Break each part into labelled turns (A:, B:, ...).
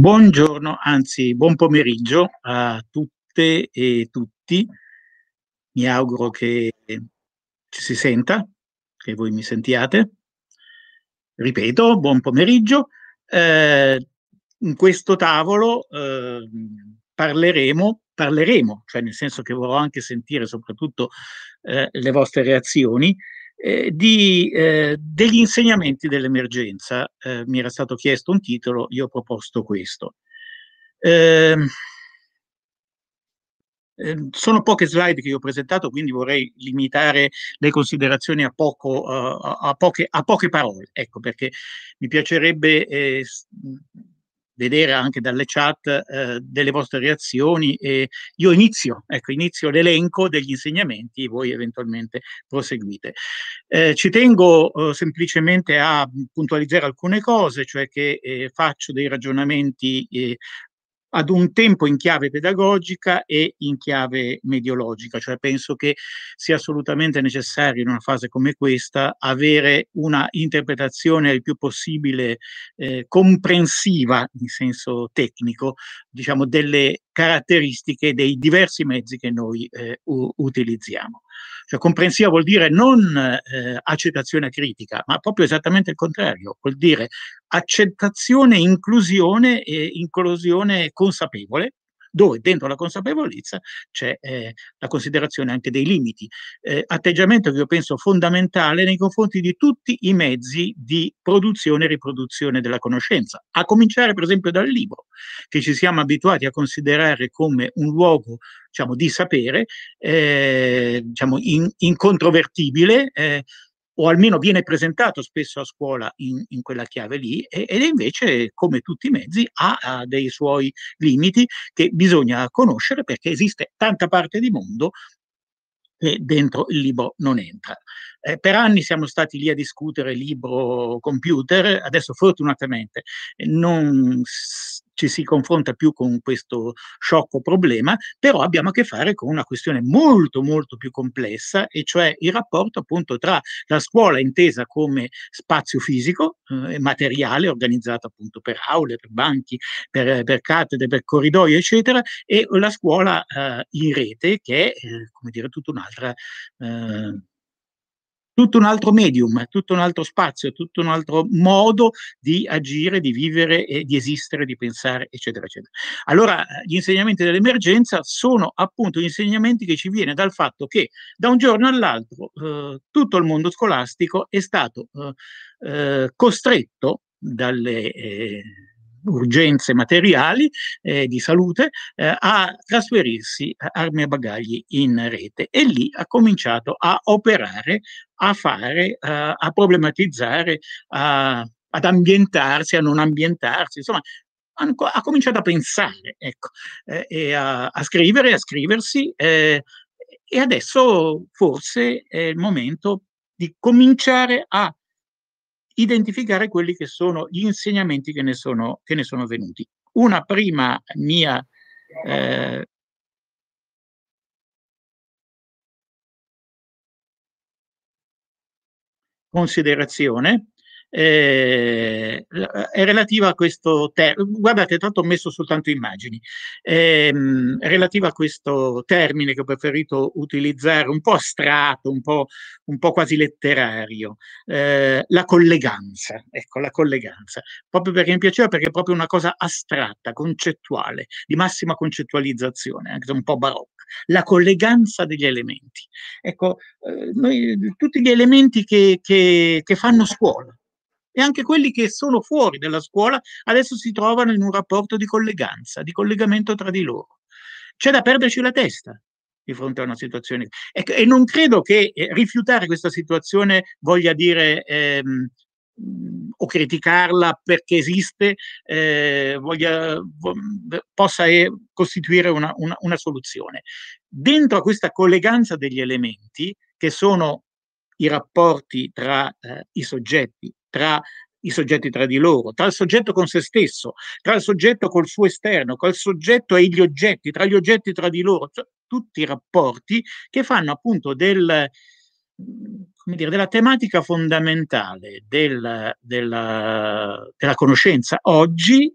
A: Buongiorno, anzi buon pomeriggio a tutte e tutti. Mi auguro che ci si senta, che voi mi sentiate. Ripeto, buon pomeriggio. Eh, in questo tavolo eh, parleremo, parleremo, cioè nel senso che vorrò anche sentire soprattutto eh, le vostre reazioni eh, di, eh, degli insegnamenti dell'emergenza. Eh, mi era stato chiesto un titolo, io ho proposto questo. Ehm, ehm, sono poche slide che io ho presentato, quindi vorrei limitare le considerazioni a, poco, a, a, poche, a poche, parole, ecco perché mi piacerebbe eh, vedere anche dalle chat eh, delle vostre reazioni e io inizio, ecco, inizio l'elenco degli insegnamenti e voi eventualmente proseguite. Eh, ci tengo eh, semplicemente a puntualizzare alcune cose, cioè che eh, faccio dei ragionamenti eh, ad un tempo in chiave pedagogica e in chiave mediologica, cioè penso che sia assolutamente necessario in una fase come questa avere una interpretazione il più possibile eh, comprensiva in senso tecnico, diciamo delle caratteristiche dei diversi mezzi che noi eh, utilizziamo. Cioè comprensiva vuol dire non eh, accettazione critica, ma proprio esattamente il contrario, vuol dire accettazione, inclusione e inclusione consapevole dove dentro la consapevolezza c'è eh, la considerazione anche dei limiti. Eh, atteggiamento che io penso fondamentale nei confronti di tutti i mezzi di produzione e riproduzione della conoscenza, a cominciare per esempio dal libro, che ci siamo abituati a considerare come un luogo diciamo, di sapere, eh, diciamo, in, incontrovertibile. Eh, o almeno viene presentato spesso a scuola in, in quella chiave lì, ed invece, come tutti i mezzi, ha, ha, dei suoi limiti che bisogna conoscere perché esiste tanta parte di mondo che dentro il libro non entra. Eh, per anni siamo stati lì a discutere libro, computer, adesso fortunatamente eh, non ci si confronta più con questo sciocco problema, però abbiamo a che fare con una questione molto molto più complessa, e cioè il rapporto appunto tra la scuola intesa come spazio fisico eh, e eh, materiale, organizzato appunto per aule, per banchi, per, per cattedre, per corridoi, eccetera, e la scuola eh, in rete, che è eh, come dire tutta un'altra eh, tutto un altro medium, tutto un altro spazio, tutto un altro modo di agire, di vivere, eh, di esistere, di pensare, eccetera, eccetera. Allora, gli insegnamenti dell'emergenza sono appunto gli insegnamenti che ci viene dal fatto che da un giorno all'altro eh, tutto il mondo scolastico è stato eh, eh costretto dalle eh, urgenze materiali eh, di salute eh, a trasferirsi eh, armi e bagagli in rete e lì ha cominciato a operare, a fare, a, eh, a problematizzare, a, ad ambientarsi, a non ambientarsi, insomma ha cominciato a pensare ecco, eh, e a, a, scrivere, a scriversi eh, e adesso forse è il momento di cominciare a identificare quelli che sono gli insegnamenti che ne sono, che ne sono venuti. Una prima mia eh, considerazione eh, è relativa a questo termine, guardate, tanto ho messo soltanto immagini, eh, relativa a questo termine che ho preferito utilizzare, un po' astratto, un po', un po quasi letterario, eh, la colleganza, ecco, la colleganza, proprio perché mi piaceva perché è proprio una cosa astratta, concettuale, di massima concettualizzazione, anche se un po' barocca, la colleganza degli elementi. Ecco, eh, noi, tutti gli elementi che, che, che fanno scuola, e anche quelli che sono fuori dalla scuola adesso si trovano in un rapporto di colleganza, di collegamento tra di loro. C'è da perderci la testa di fronte a una situazione. E, e non credo che eh, rifiutare questa situazione voglia dire ehm, o criticarla perché esiste eh, voglia, vo, possa eh, costituire una, una, una, soluzione. Dentro a questa colleganza degli elementi, che sono i rapporti tra eh, i soggetti tra i soggetti tra di loro, tra il soggetto con se stesso, tra il soggetto col suo esterno, tra il soggetto e gli oggetti, tra gli oggetti tra di loro, cioè, tutti i rapporti che fanno appunto del, dire, della tematica fondamentale del, della, della conoscenza oggi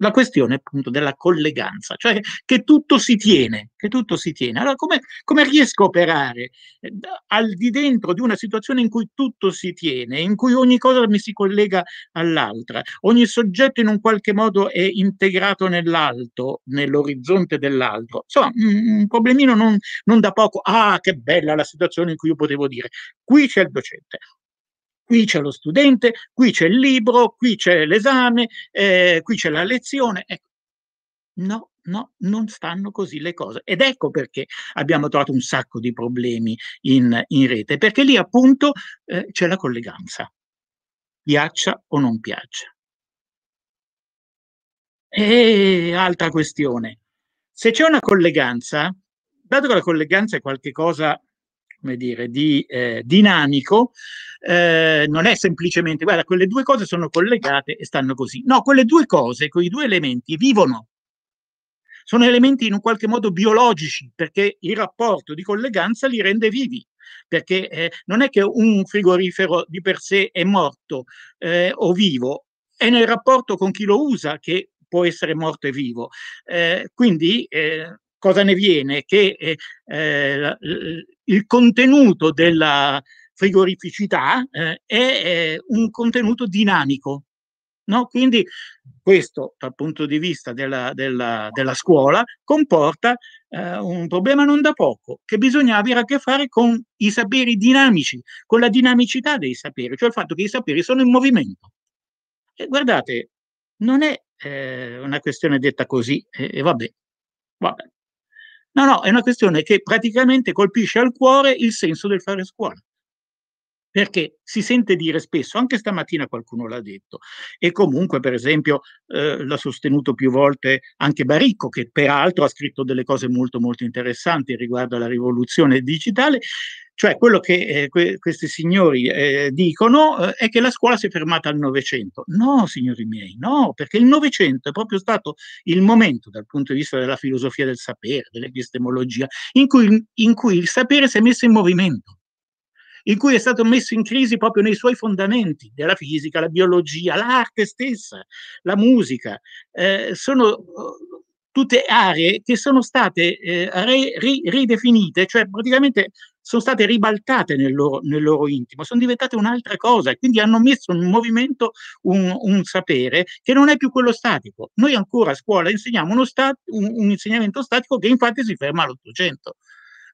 A: la questione appunto della colleganza, cioè che tutto si tiene, che tutto si tiene. Allora come, come riesco a operare eh, al di dentro di una situazione in cui tutto si tiene, in cui ogni cosa mi si collega all'altra, ogni soggetto in un qualche modo è integrato nell'alto, nell'orizzonte dell'altro. Insomma, un, un problemino non, non da poco, ah che bella la situazione in cui io potevo dire, qui c'è il docente, qui c'è lo studente, qui c'è il libro, qui c'è l'esame, eh, qui c'è la lezione. Ecco. No, no, non stanno così le cose. Ed ecco perché abbiamo trovato un sacco di problemi in, in rete, perché lì appunto eh, c'è la colleganza, piaccia o non piaccia. E altra questione, se c'è una colleganza, dato che la colleganza è qualcosa come dire, di eh, dinamico, eh, non è semplicemente, guarda, quelle due cose sono collegate e stanno così. No, quelle due cose, quei due elementi vivono. Sono elementi in un qualche modo biologici, perché il rapporto di colleganza li rende vivi perché eh, non è che un frigorifero di per sé è morto eh, o vivo, è nel rapporto con chi lo usa che può essere morto e vivo. Eh, quindi eh, cosa ne viene? Che eh, eh il contenuto della frigorificità eh, è un contenuto dinamico. No? Quindi questo dal punto di vista della, della, della scuola comporta eh, un problema non da poco, che bisogna avere a che fare con i saperi dinamici, con la dinamicità dei saperi, cioè il fatto che i saperi sono in movimento. E guardate, non è eh, una questione detta così, e, e vabbè, vabbè, No, no, è una questione che praticamente colpisce al cuore il senso del fare scuola perché si sente dire spesso, anche stamattina qualcuno l'ha detto, e comunque per esempio eh, l'ha sostenuto più volte anche Baricco, che peraltro ha scritto delle cose molto molto interessanti riguardo alla rivoluzione digitale, cioè quello che eh, que- questi signori eh, dicono eh, è che la scuola si è fermata al Novecento. No, signori miei, no, perché il Novecento è proprio stato il momento dal punto di vista della filosofia del sapere, dell'epistemologia, in cui, in cui il sapere si è messo in movimento in cui è stato messo in crisi proprio nei suoi fondamenti, della fisica, la biologia, l'arte stessa, la musica. Eh, sono eh, tutte aree che sono state eh, re, ri, ridefinite, cioè praticamente sono state ribaltate nel loro, nel loro intimo, sono diventate un'altra cosa, quindi hanno messo in movimento un, un, sapere che non è più quello statico. Noi ancora a scuola insegniamo uno stat- un, un insegnamento statico che infatti si ferma all'Ottocento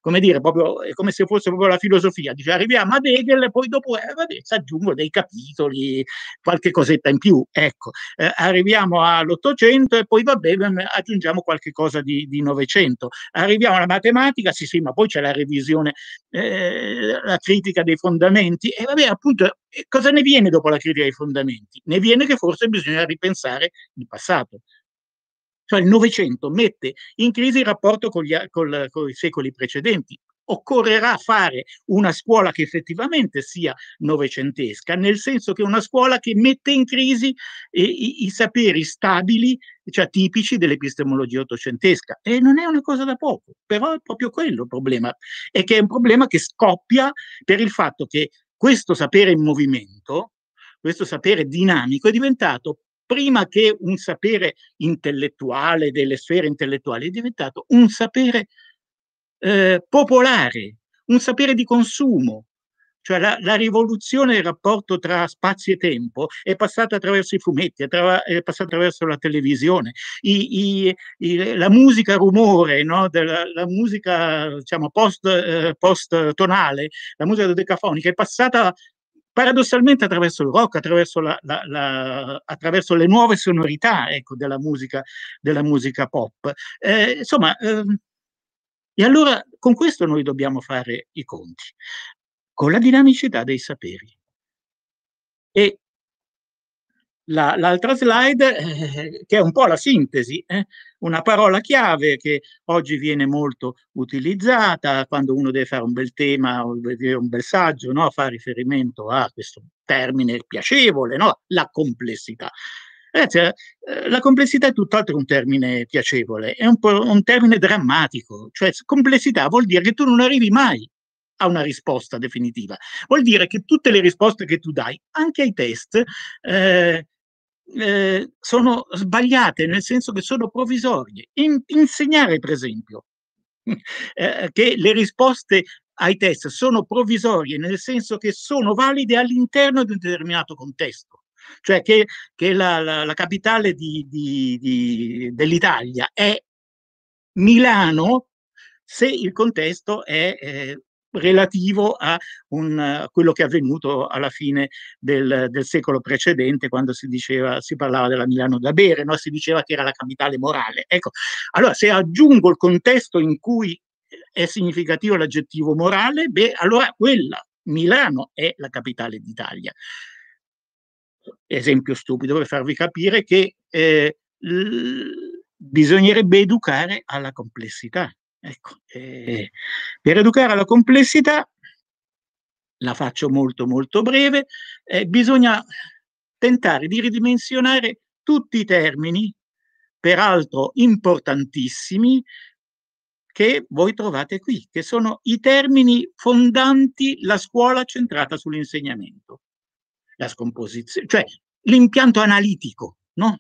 A: come dire, proprio, è come se fosse proprio la filosofia, dice arriviamo ad Hegel e poi dopo eh, si aggiungono dei capitoli, qualche cosetta in più, ecco, eh, arriviamo all'Ottocento e poi vabbè mm, aggiungiamo qualche cosa di, di Novecento, arriviamo alla matematica, sì sì, ma poi c'è la revisione, eh, la critica dei fondamenti e vabbè appunto eh, cosa ne viene dopo la critica dei fondamenti? Ne viene che forse bisogna ripensare il passato, cioè il Novecento mette in crisi il rapporto con, gli, col, con i secoli precedenti. Occorrerà fare una scuola che effettivamente sia novecentesca, nel senso che è una scuola che mette in crisi eh, i, i saperi stabili cioè tipici dell'epistemologia ottocentesca. E non è una cosa da poco, però è proprio quello il problema, E che è un problema che scoppia per il fatto che questo sapere in movimento, questo sapere dinamico è diventato prima che un sapere intellettuale, delle sfere intellettuali, è diventato un sapere eh, popolare, un sapere di consumo. Cioè la, la, rivoluzione del rapporto tra spazio e tempo è passata attraverso i fumetti, è, passata attraverso la televisione, I, i, i, la musica rumore, no? Della, la musica diciamo, post, eh, post-tonale, la musica dodecafonica è passata paradossalmente attraverso il rock, attraverso, la, la, la, attraverso le nuove sonorità ecco, della, musica, della, musica, pop. Eh, insomma, ehm, e allora con questo noi dobbiamo fare i conti, con la dinamicità dei saperi. E l'altra slide, eh, che è un po' la sintesi, eh, una parola chiave che oggi viene molto utilizzata quando uno deve fare un bel tema o un bel saggio, no? fa riferimento a questo termine piacevole, no? la complessità. Ragazzi, eh, cioè, eh, la complessità è tutt'altro che un termine piacevole, è un, un termine drammatico, cioè complessità vuol dire che tu non arrivi mai a una risposta definitiva. Vuol dire che tutte le risposte che tu dai, anche ai test, eh, eh, sono sbagliate nel senso che sono provvisorie. In, insegnare, per esempio, eh, che le risposte ai test sono provvisorie nel senso che sono valide all'interno di un determinato contesto. Cioè che, che la, la, la, capitale di, di, di, dell'Italia è Milano se il contesto è eh, relativo a, un, a quello che è avvenuto alla fine del, del, secolo precedente quando si, diceva, si parlava della Milano da bere, no? si diceva che era la capitale morale. Ecco, allora se aggiungo il contesto in cui è significativo l'aggettivo morale, beh, allora quella, Milano, è la capitale d'Italia. Esempio stupido per farvi capire che eh, l- bisognerebbe educare alla complessità Ecco, eh, per educare alla complessità, la faccio molto molto breve, eh, bisogna tentare di ridimensionare tutti i termini, peraltro importantissimi, che voi trovate qui, che sono i termini fondanti la scuola centrata sull'insegnamento, la scomposizione, cioè l'impianto analitico, no?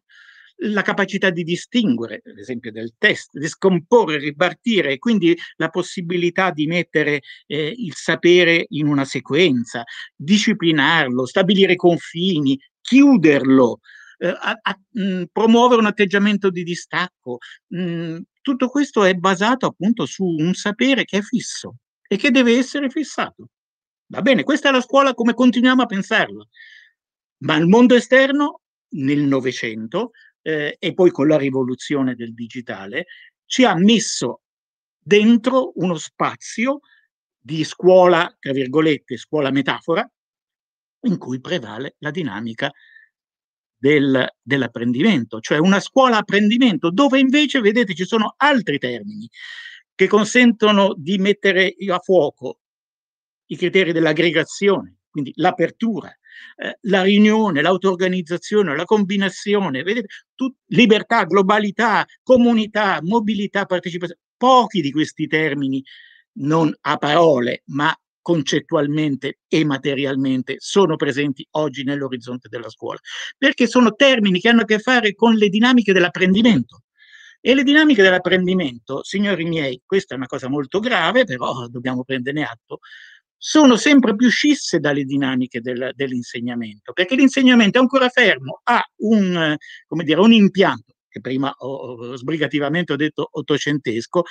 A: la capacità di distinguere, ad esempio, del test, di scomporre, ripartire, e quindi la possibilità di mettere eh, il sapere in una sequenza, disciplinarlo, stabilire confini, chiuderlo, eh, a, a, mh, mm, promuovere un atteggiamento di distacco. Mh, mm, tutto questo è basato appunto su un sapere che è fisso e che deve essere fissato. Va bene, questa è la scuola come continuiamo a pensarla, ma il mondo esterno nel Novecento eh, e poi con la rivoluzione del digitale, ci ha messo dentro uno spazio di scuola, tra virgolette, scuola metafora, in cui prevale la dinamica del, dell'apprendimento, cioè una scuola apprendimento, dove invece, vedete, ci sono altri termini che consentono di mettere a fuoco i criteri dell'aggregazione, quindi l'apertura, eh, la riunione, l'auto-organizzazione, la combinazione, vedete, tut- libertà, globalità, comunità, mobilità, partecipazione. Pochi di questi termini, non a parole, ma concettualmente e materialmente sono presenti oggi nell'orizzonte della scuola, perché sono termini che hanno a che fare con le dinamiche dell'apprendimento. E le dinamiche dell'apprendimento, signori miei, questa è una cosa molto grave, però dobbiamo prenderne atto, sono sempre più scisse dalle dinamiche del, dell'insegnamento, perché l'insegnamento è ancora fermo a un, dire, un impianto che prima ho, ho sbrigativamente ho detto ottocentesco,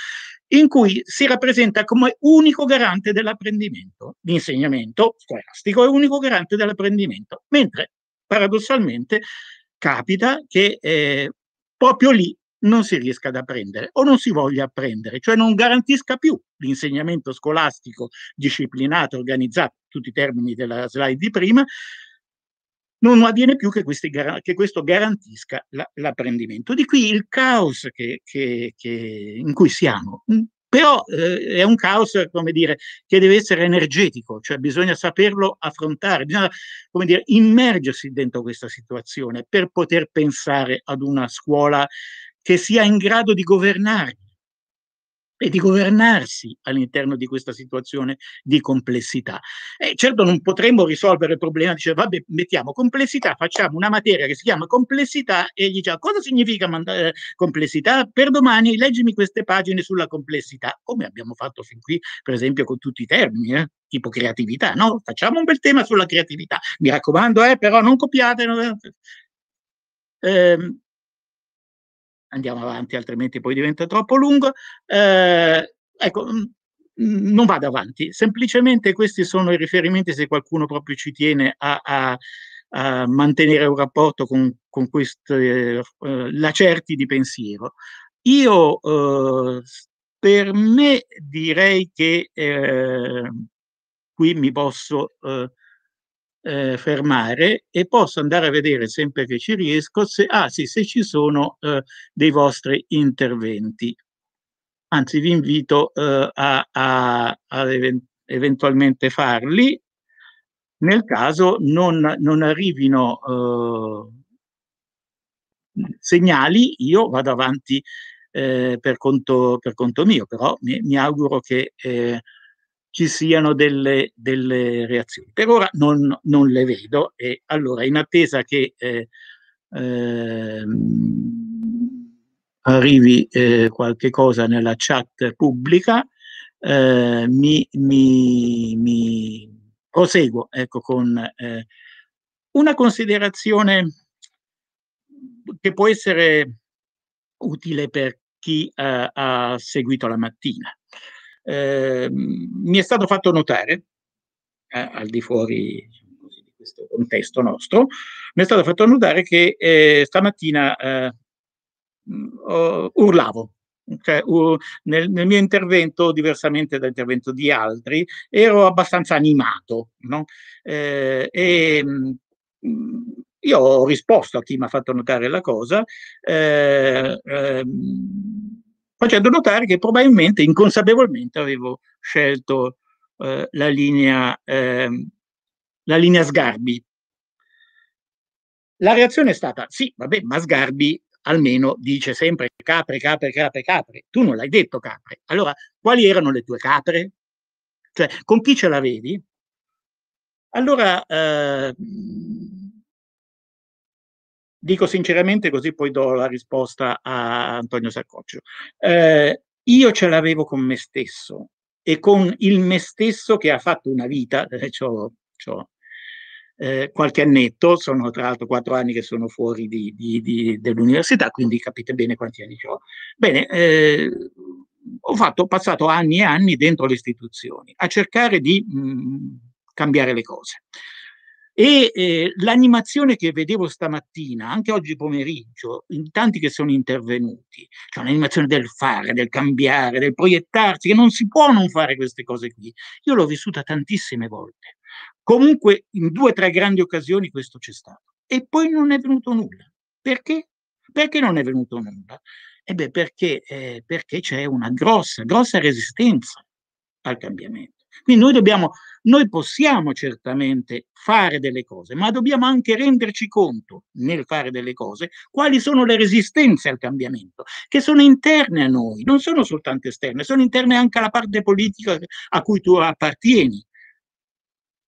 A: in cui si rappresenta come unico garante dell'apprendimento. L'insegnamento scolastico è unico garante dell'apprendimento, mentre paradossalmente capita che eh, proprio lì non si riesca ad apprendere o non si voglia apprendere, cioè non garantisca più l'insegnamento scolastico disciplinato, organizzato, tutti i termini della slide di prima, non avviene più che, questi, che questo garantisca l'apprendimento. Di qui il caos che, che, in cui siamo. Mm, però eh, è un caos, come dire, che deve essere energetico, cioè bisogna saperlo affrontare, bisogna, come dire, immergersi dentro questa situazione per poter pensare ad una scuola che sia in grado di governare e di governarsi all'interno di questa situazione di complessità. E certo non potremmo risolvere il problema, dice vabbè mettiamo complessità, facciamo una materia che si chiama complessità e gli diciamo cosa significa eh, complessità? Per domani leggimi queste pagine sulla complessità, come abbiamo fatto fin qui per esempio con tutti i termini. Eh? tipo creatività, no? Facciamo un bel tema sulla creatività. Mi raccomando, eh, però non copiate. No? Eh, ehm, andiamo avanti, altrimenti poi diventa troppo lungo. Eh, ecco, mm, mm, non vado avanti, semplicemente questi sono i riferimenti se qualcuno proprio ci tiene a, a, a mantenere un rapporto con, con questi eh, lacerti di pensiero. Io eh, per me direi che eh, qui mi posso eh, eh, fermare e posso andare a vedere sempre che ci riesco se, ah, sì, se ci sono eh, dei vostri interventi. Anzi, vi invito eh, a, a, a eventualmente farli nel caso non, non arrivino eh, segnali, io vado avanti eh, per conto, per, conto, mio, però mi, mi auguro che eh, ci siano delle, delle reazioni. Per ora non, non, le vedo e allora in attesa che eh, eh, arrivi eh, qualche cosa nella chat pubblica, eh, mi, mi, mi, proseguo ecco, con eh, una considerazione che può essere utile per chi ha seguito la mattina. Ehm, mi è stato fatto notare, eh, al di fuori di questo contesto nostro, mi è stato fatto notare che eh, stamattina uh, urlavo. Cioè, nel, nel, mio intervento, diversamente dall'intervento di altri, ero abbastanza animato. No? Eh, e, mm, io ho risposto a chi mi ha fatto notare la cosa. Eh, ehm, facendo notare che probabilmente inconsapevolmente avevo scelto eh, la, linea, eh, la linea Sgarbi. La reazione è stata, sì, vabbè, ma Sgarbi almeno dice sempre capre, capre, capre, capre. Tu non l'hai detto capre. Allora, quali erano le tue capre? Cioè, con chi ce l'avevi? Allora, eh, Dico sinceramente così poi do la risposta a Antonio Saccoccio. Eh, io ce l'avevo con me stesso e con il me stesso che ha fatto una vita, eh, c'ho, c'ho eh, qualche annetto, sono tra l'altro quattro anni che sono fuori di, di, di, dell'università, quindi capite bene quanti anni ho. Bene, eh, ho, fatto, ho passato anni e anni dentro le istituzioni a cercare di mh, mm, cambiare le cose. E eh, l'animazione che vedevo stamattina, anche oggi pomeriggio, in tanti che sono intervenuti, cioè un'animazione del fare, del cambiare, del proiettarsi, che non si può non fare queste cose qui. Io l'ho vissuta tantissime volte. Comunque in due o tre grandi occasioni questo c'è stato. E poi non è venuto nulla. Perché? Perché non è venuto nulla? E eh beh, perché, eh, perché c'è una grossa, grossa resistenza al cambiamento. Quindi noi, dobbiamo, noi possiamo certamente fare delle cose, ma dobbiamo anche renderci conto nel fare delle cose quali sono le resistenze al cambiamento, che sono interne a noi, non sono soltanto esterne, sono interne anche alla parte politica a cui tu appartieni.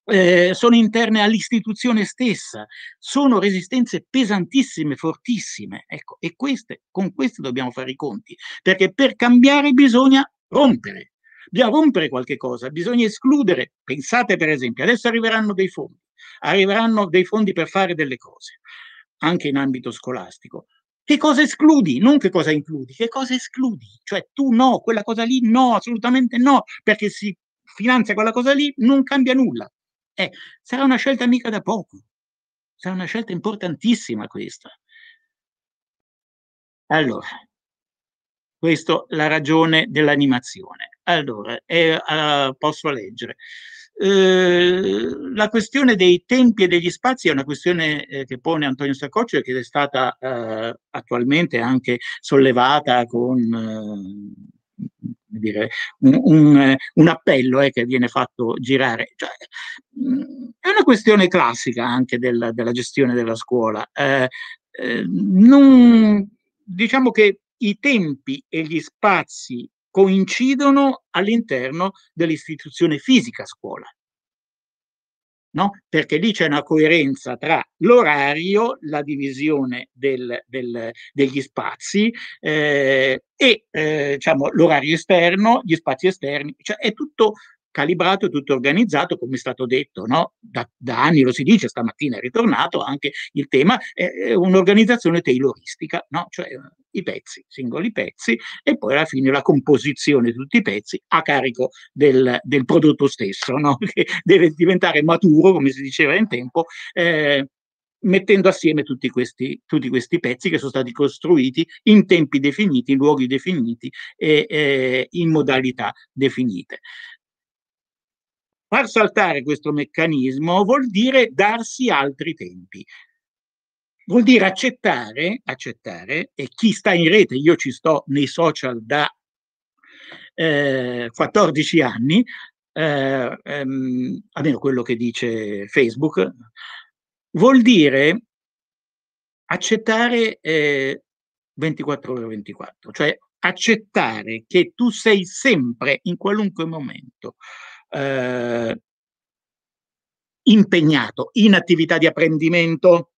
A: Eh, sono interne all'istituzione stessa, sono resistenze pesantissime, fortissime. Ecco, e queste, con queste dobbiamo fare i conti, perché per cambiare bisogna rompere, Bisogna rompere qualche cosa, bisogna escludere. Pensate per esempio, adesso arriveranno dei fondi, arriveranno dei fondi per fare delle cose, anche in ambito scolastico. Che cosa escludi? Non che cosa includi, che cosa escludi? Cioè tu no, quella cosa lì no, assolutamente no, perché si finanzia quella cosa lì, non cambia nulla. Eh, sarà una scelta mica da poco, sarà una scelta importantissima questa. Allora, questa è la ragione dell'animazione. Allora, eh, eh, posso leggere. Eh, la questione dei tempi e degli spazi è una questione eh, che pone Antonio Saccoccio e che è stata eh, attualmente anche sollevata con eh, dire, un, un, eh, un, appello eh, che viene fatto girare. Cioè, mm, è una questione classica anche della, della gestione della scuola. Non, diciamo che i tempi e gli spazi coincidono all'interno dell'istituzione fisica scuola. No? Perché lì c'è una coerenza tra l'orario, la divisione del, del, degli spazi eh, e eh, diciamo, l'orario esterno, gli spazi esterni, cioè è tutto calibrato e tutto organizzato, come è stato detto, no? da, da, anni lo si dice, stamattina è ritornato anche il tema, è un'organizzazione tailoristica, no? cioè eh, i pezzi, singoli pezzi e poi alla fine la composizione di tutti i pezzi a carico del, del prodotto stesso, no? che deve diventare maturo, come si diceva in tempo, eh, mettendo assieme tutti questi, tutti questi, pezzi che sono stati costruiti in tempi definiti, in luoghi definiti e eh, in modalità definite. Far saltare questo meccanismo vuol dire darsi altri tempi. Vuol dire accettare, accettare, e chi sta in rete, io ci sto nei social da eh, 14 anni, eh, ehm, almeno quello che dice Facebook, vuol dire accettare eh, 24 ore 24, cioè accettare che tu sei sempre in qualunque momento eh, impegnato in attività di apprendimento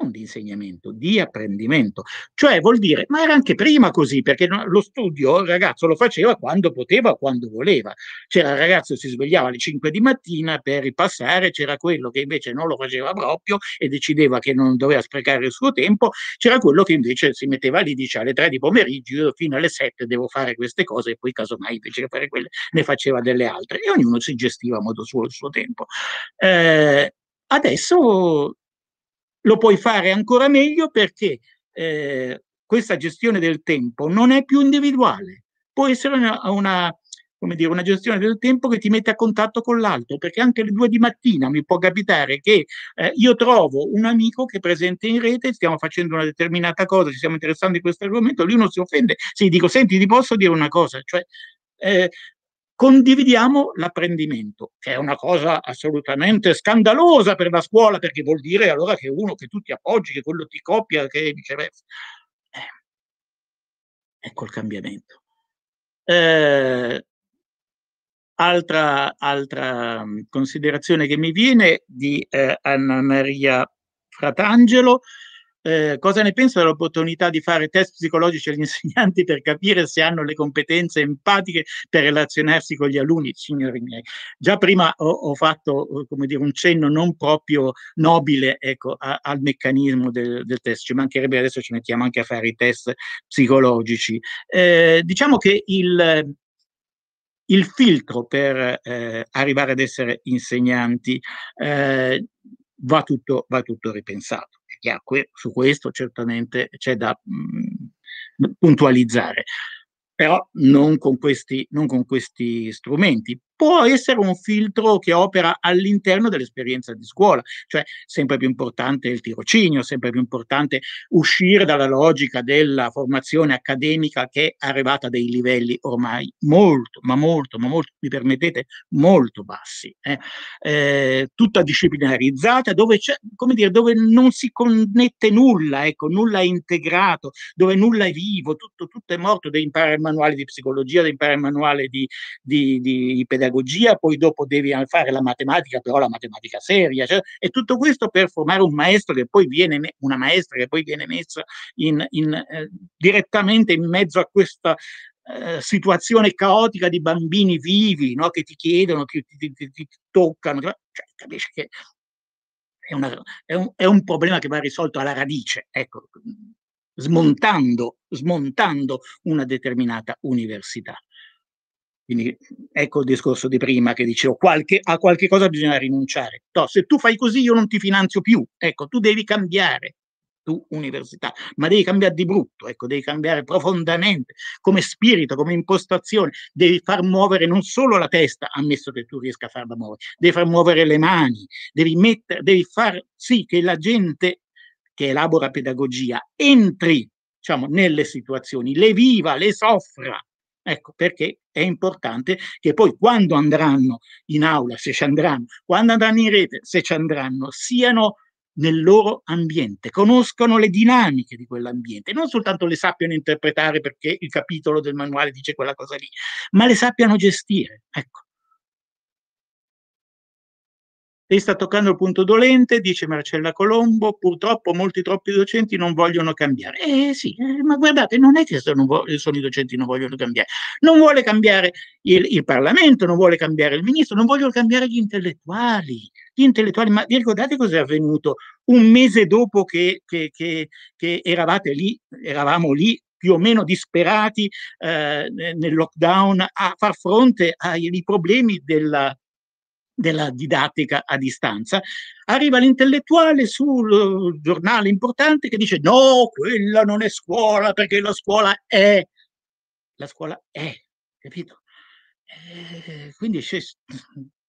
A: non di insegnamento, di apprendimento. Cioè vuol dire, ma era anche prima così, perché lo studio il ragazzo lo faceva quando poteva, quando voleva. C'era il ragazzo che si svegliava alle 5 di mattina per ripassare, c'era quello che invece non lo faceva proprio e decideva che non doveva sprecare il suo tempo, c'era quello che invece si metteva lì, dice alle 3 di pomeriggio, io fino alle 7 devo fare queste cose e poi casomai invece che fare quelle ne faceva delle altre e ognuno si gestiva a modo suo il suo tempo. Eh, adesso lo puoi fare ancora meglio perché eh, questa gestione del tempo non è più individuale, può essere una, una come dire, una gestione del tempo che ti mette a contatto con l'altro, perché anche alle due di mattina mi può capitare che eh, io trovo un amico che è presente in rete, stiamo facendo una determinata cosa, ci stiamo interessando di questo argomento, lui non si offende, sì, dico, senti, ti posso dire una cosa, cioè, eh, condividiamo l'apprendimento, che è una cosa assolutamente scandalosa per la scuola, perché vuol dire allora che uno che tu ti appoggi, che quello ti copia, che viceversa. Eh, ecco il cambiamento. Eh, altra, altra, mm, considerazione che mi viene di eh, Anna Maria Fratangelo, eh, cosa ne pensa dell'opportunità di fare test psicologici agli insegnanti per capire se hanno le competenze empatiche per relazionarsi con gli alunni, signori miei? Già prima ho, ho fatto eh, dire, un cenno non proprio nobile ecco, a, al meccanismo del, del, test, ci mancherebbe adesso ci mettiamo anche a fare i test psicologici. Eh, diciamo che il, il filtro per eh, arrivare ad essere insegnanti eh, va tutto, va tutto ripensato Chiaro, que- su questo certamente c'è da mh, mhmm, puntualizzare, però non con, questi, non con questi strumenti può essere un filtro che opera all'interno dell'esperienza di scuola, cioè sempre più importante il tirocinio, sempre più importante uscire dalla logica della formazione accademica che è arrivata a dei livelli ormai molto, ma molto, ma molto, mi permettete, molto bassi, eh? Eh, tutta disciplinarizzata, dove, come dire, dove non si connette nulla, ecco, nulla è integrato, dove nulla è vivo, tutto, tutto è morto, devi imparare il manuale di psicologia, devi imparare il manuale di, di, di pedagogia, pedagogia, poi dopo devi fare la matematica, però la matematica seria, cioè, e tutto questo per formare un maestro che poi viene, una maestra che poi viene messa in, in, eh, direttamente in mezzo a questa eh, situazione caotica di bambini vivi no? che ti chiedono, che ti, ti, ti toccano, cioè, cioè, capisci che è, una, è, un, è un problema che va risolto alla radice, ecco, smontando, smontando una determinata università. Quindi ecco il discorso di prima che dicevo, qualche, a qualche cosa bisogna rinunciare. No, se tu fai così io non ti finanzio più, ecco, tu devi cambiare, tu università, ma devi cambiare di brutto, ecco, devi cambiare profondamente, come spirito, come impostazione, devi far muovere non solo la testa, ammesso che tu riesca a farla muovere, devi far muovere le mani, devi, mettere, devi far sì che la gente che elabora pedagogia entri diciamo, nelle situazioni, le viva, le soffra. Ecco perché è importante che poi quando andranno in aula, se ci andranno, quando andranno in rete, se ci andranno, siano nel loro ambiente, conoscono le dinamiche di quell'ambiente, non soltanto le sappiano interpretare perché il capitolo del manuale dice quella cosa lì, ma le sappiano gestire. Ecco. Lei sta toccando il punto dolente, dice Marcella Colombo, purtroppo molti troppi docenti non vogliono cambiare. Eh sì, eh, ma guardate, non è che sono, sono, i docenti che non vogliono cambiare. Non vuole cambiare il, il, Parlamento, non vuole cambiare il Ministro, non vogliono cambiare gli intellettuali. Gli intellettuali, ma vi ricordate cos'è avvenuto un mese dopo che, che, che, che eravate lì, eravamo lì più o meno disperati eh, nel lockdown a far fronte ai problemi della, della didattica a distanza, arriva l'intellettuale sul eh, giornale importante che dice no, quella non è scuola perché la scuola è, la scuola è, capito? Eh, quindi c'è,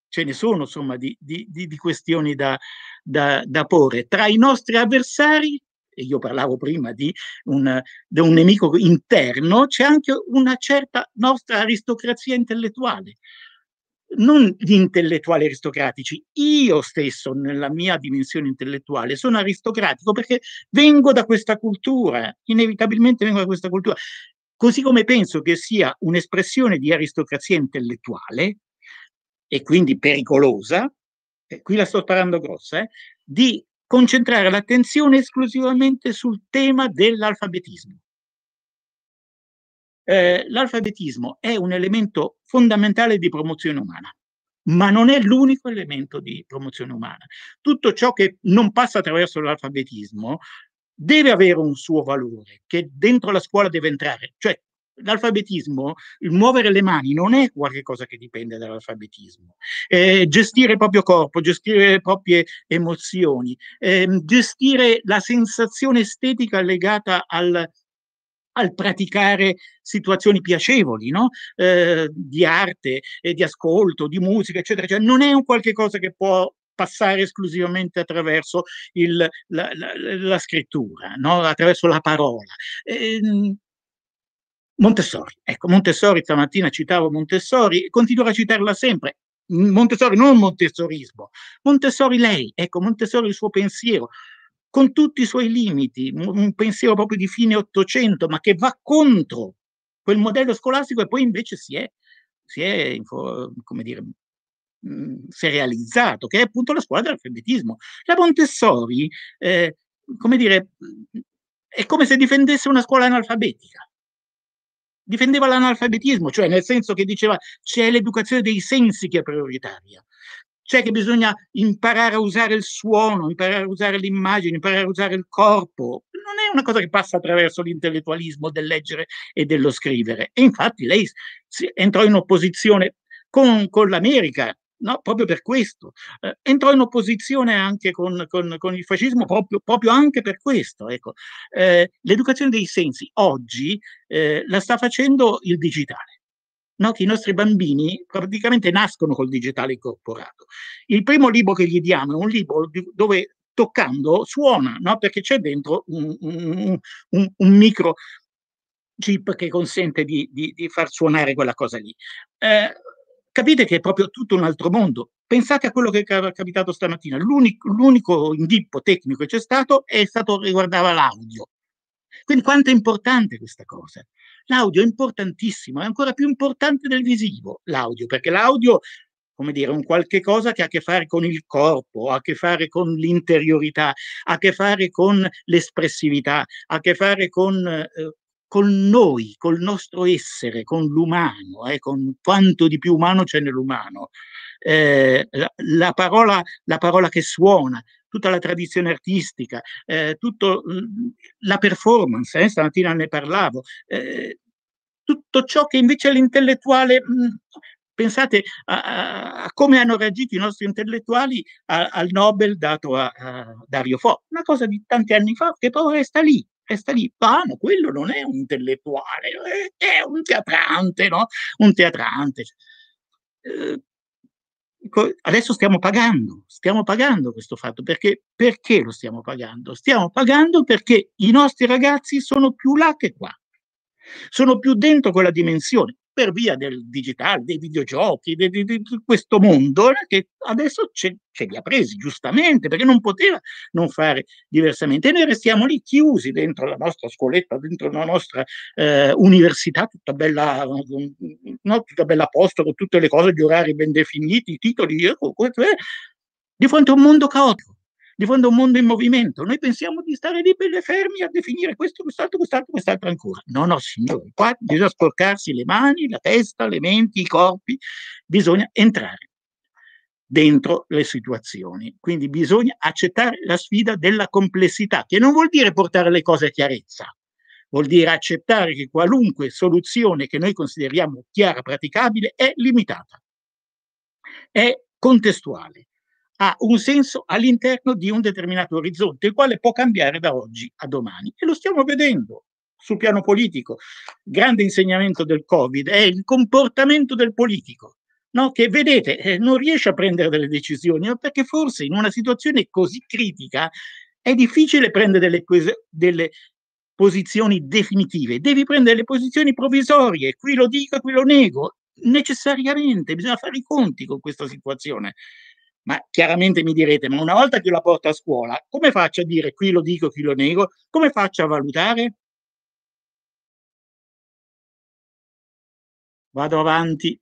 A: ce ne sono insomma di, di, di questioni da, da, da, porre. Tra i nostri avversari, e io parlavo prima di un, di un nemico interno, c'è anche una certa nostra aristocrazia intellettuale, non gli intellettuali aristocratici, io stesso nella mia dimensione intellettuale sono aristocratico perché vengo da questa cultura, inevitabilmente vengo da questa cultura, così come penso che sia un'espressione di aristocrazia intellettuale e quindi pericolosa, eh, qui la sto sparando grossa, eh, di concentrare l'attenzione esclusivamente sul tema dell'alfabetismo. Eh, l'alfabetismo è un elemento fondamentale di promozione umana, ma non è l'unico elemento di promozione umana. Tutto ciò che non passa attraverso l'alfabetismo deve avere un suo valore, che dentro la scuola deve entrare. Cioè, l'alfabetismo, il muovere le mani non è qualcosa che dipende dall'alfabetismo. Eh, gestire il proprio corpo, gestire le proprie emozioni, eh, gestire la sensazione estetica legata al, al praticare situazioni piacevoli, no? eh, di arte, eh, di ascolto, di musica, eccetera, eccetera. Cioè, non è un qualche cosa che può passare esclusivamente attraverso il, la, la, la, scrittura, no? attraverso la parola. Eh, Montessori, ecco, Montessori stamattina citavo Montessori, continuerò a citarla sempre, Montessori non Montessorismo, Montessori lei, ecco, Montessori il suo pensiero, con tutti i suoi limiti, un pensiero proprio di fine Ottocento, ma che va contro quel modello scolastico e poi invece si è, si è come dire, mm, si è realizzato, che è appunto la scuola dell'alfabetismo. La Montessori, eh, come dire, è come se difendesse una scuola analfabetica. Difendeva l'analfabetismo, cioè nel senso che diceva c'è l'educazione dei sensi che è prioritaria cioè che bisogna imparare a usare il suono, imparare a usare l'immagine, imparare a usare il corpo. Non è una cosa che passa attraverso l'intellettualismo del leggere e dello scrivere. E infatti lei entrò in opposizione con, con l'America, no? proprio per questo. Eh, entrò in opposizione anche con, con, con il fascismo proprio, proprio, anche per questo. Ecco. Eh, l'educazione dei sensi oggi eh, la sta facendo il digitale no? che i nostri bambini praticamente nascono col digitale incorporato. Il primo libro che gli diamo è un libro dove toccando suona, no? perché c'è dentro un, un, un, un micro chip che consente di, di, di, far suonare quella cosa lì. Eh, capite che è proprio tutto un altro mondo. Pensate a quello che è capitato stamattina. L'unico, l'unico inghippo tecnico che c'è stato è stato riguardava l'audio. Quindi quanto è importante questa cosa? L'audio è importantissimo, è ancora più importante del visivo, l'audio, perché l'audio, come dire, è un qualche cosa che ha a che fare con il corpo, ha a che fare con l'interiorità, ha a che fare con l'espressività, ha a che fare con, eh, con noi, col nostro essere, con l'umano, eh, con quanto di più umano c'è nell'umano. Eh, la, la, parola, la, parola, che suona, tutta la tradizione artistica, eh, tutto, mm, la performance, eh, stamattina ne parlavo, eh, tutto ciò che invece l'intellettuale... Mh, mm, pensate a, a, come hanno reagito i nostri intellettuali a, al Nobel dato a, Dario Fo, una cosa di tanti anni fa che poi resta lì, resta lì. Pano, ah, quello non è un intellettuale, eh, è un teatrante, no? Un teatrante. Eh, adesso stiamo pagando, stiamo pagando questo fatto, perché, perché lo stiamo pagando? Stiamo pagando perché i nostri ragazzi sono più là che qua, sono più dentro quella dimensione, per via del digitale, dei videogiochi, di, di, di questo mondo eh, che adesso ce, ce, li ha presi, giustamente, perché non poteva non fare diversamente. E noi restiamo lì chiusi dentro la nostra scoletta, dentro la nostra eh, università, tutta bella, no, tutta bella posto, con tutte le cose, gli orari ben definiti, i titoli, eh, di fronte a un mondo caotico di fondo un mondo in movimento. Noi pensiamo di stare lì belle le fermi a definire questo, quest'altro, quest'altro, quest'altro ancora. No, no, signori, qua bisogna sporcarsi le mani, la testa, le menti, i corpi, bisogna entrare dentro le situazioni. Quindi bisogna accettare la sfida della complessità, che non vuol dire portare le cose a chiarezza, vuol dire accettare che qualunque soluzione che noi consideriamo chiara, praticabile, è limitata, è contestuale ha un senso all'interno di un determinato orizzonte, il quale può cambiare da oggi a domani. E lo stiamo vedendo sul piano politico. Grande insegnamento del Covid è il comportamento del politico. No, che vedete, eh, non riesce a prendere delle decisioni perché forse in una situazione così critica è difficile prendere delle, delle posizioni definitive, devi prendere le posizioni provvisorie, qui lo dico, qui lo nego, necessariamente bisogna fare i conti con questa situazione. Ma chiaramente mi direte, ma una volta che io la porto a scuola, come faccio a dire qui lo dico, qui lo nego? Come faccio a valutare? Vado avanti.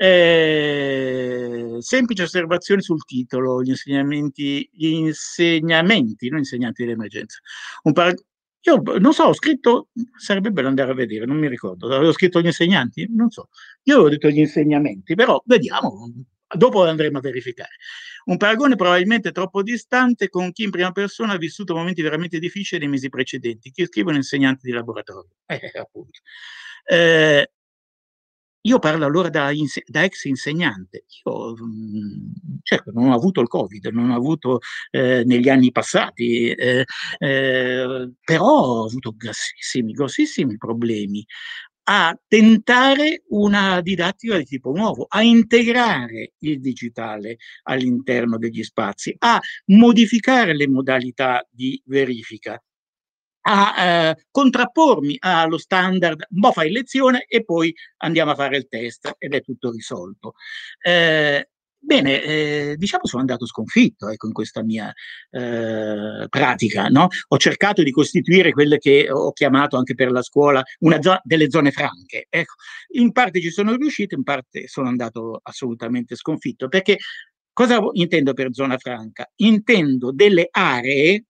A: Eh, semplice osservazione sul titolo, gli insegnamenti, gli insegnamenti, non insegnanti dell'emergenza. Un, par- io boh, non so, ho scritto, sarebbe bello andare a vedere, non mi ricordo, avevo scritto gli insegnanti, non so, io avevo detto gli insegnamenti, però vediamo, dopo andremo a verificare. Un paragone probabilmente troppo distante con chi in prima persona ha vissuto momenti veramente difficili nei mesi precedenti, chi scrive un insegnante di laboratorio, eh, appunto. Eh, io parlo allora da, da ex insegnante. Io, mhmm, certo, non ho avuto il Covid, non ho avuto eh, negli anni passati, eh, eh, però ho avuto grossissimi, grossissimi problemi a tentare una didattica di tipo nuovo, a integrare il digitale all'interno degli spazi, a modificare le modalità di verifica a eh, contrappormi allo standard, un fai lezione e poi andiamo a fare il test ed è tutto risolto. Eh, Bene, eh, diciamo sono andato sconfitto ecco, in questa mia eh, pratica. No? Ho cercato di costituire quelle che ho chiamato anche per la scuola zo- delle zone franche. Ecco, in parte ci sono riuscito, in parte sono andato assolutamente sconfitto. Perché cosa intendo per zona franca? Intendo delle aree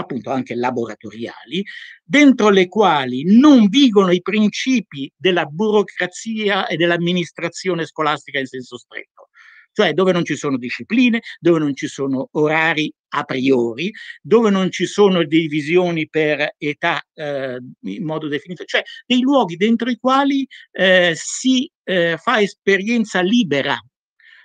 A: appunto anche laboratoriali, dentro le quali non vigono i principi della burocrazia e dell'amministrazione scolastica in senso stretto, cioè dove non ci sono discipline, dove non ci sono orari a priori, dove non ci sono divisioni per età eh, in modo definito, cioè dei luoghi dentro i quali eh, si eh, fa esperienza libera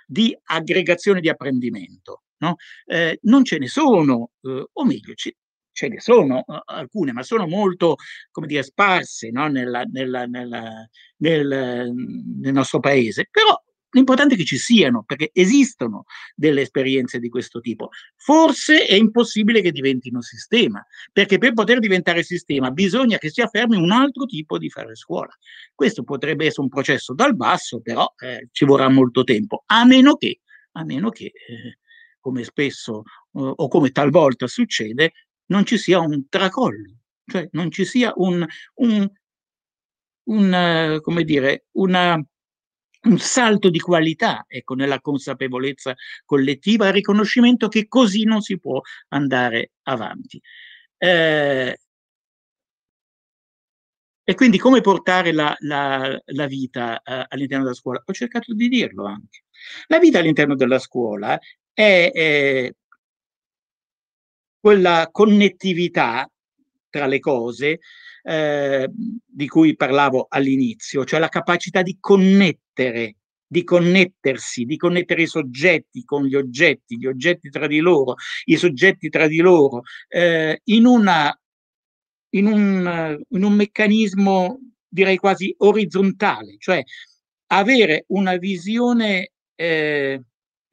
A: di aggregazione di apprendimento. No? Eh, non ce ne sono, eh, o meglio, ci, ce cioè, ne sono alcune, ma sono molto come dire, sparse no? nella, nella, nella, nel, nel nostro paese. Però L'importante è che ci siano, perché esistono delle esperienze di questo tipo. Forse è impossibile che diventino sistema, perché per poter diventare sistema bisogna che si affermi un altro tipo di fare scuola. Questo potrebbe essere un processo dal basso, però eh, ci vorrà molto tempo, a meno che, a meno che eh, come spesso o come talvolta succede, non ci sia un tracollo, cioè non ci sia un, un, un, eh, come dire, una, un salto di qualità ecco, nella consapevolezza collettiva, il riconoscimento che così non si può andare avanti. Eh, e quindi come portare la, la, la vita eh, all'interno della scuola? Ho cercato di dirlo anche. La vita all'interno della scuola è, è quella connettività tra le cose eh, di cui parlavo all'inizio, cioè la capacità di connettere, di connettersi, di connettere i soggetti con gli oggetti, gli oggetti tra di loro, i soggetti tra di loro, eh, in, una, in, un, in un meccanismo direi quasi orizzontale, cioè avere una visione eh,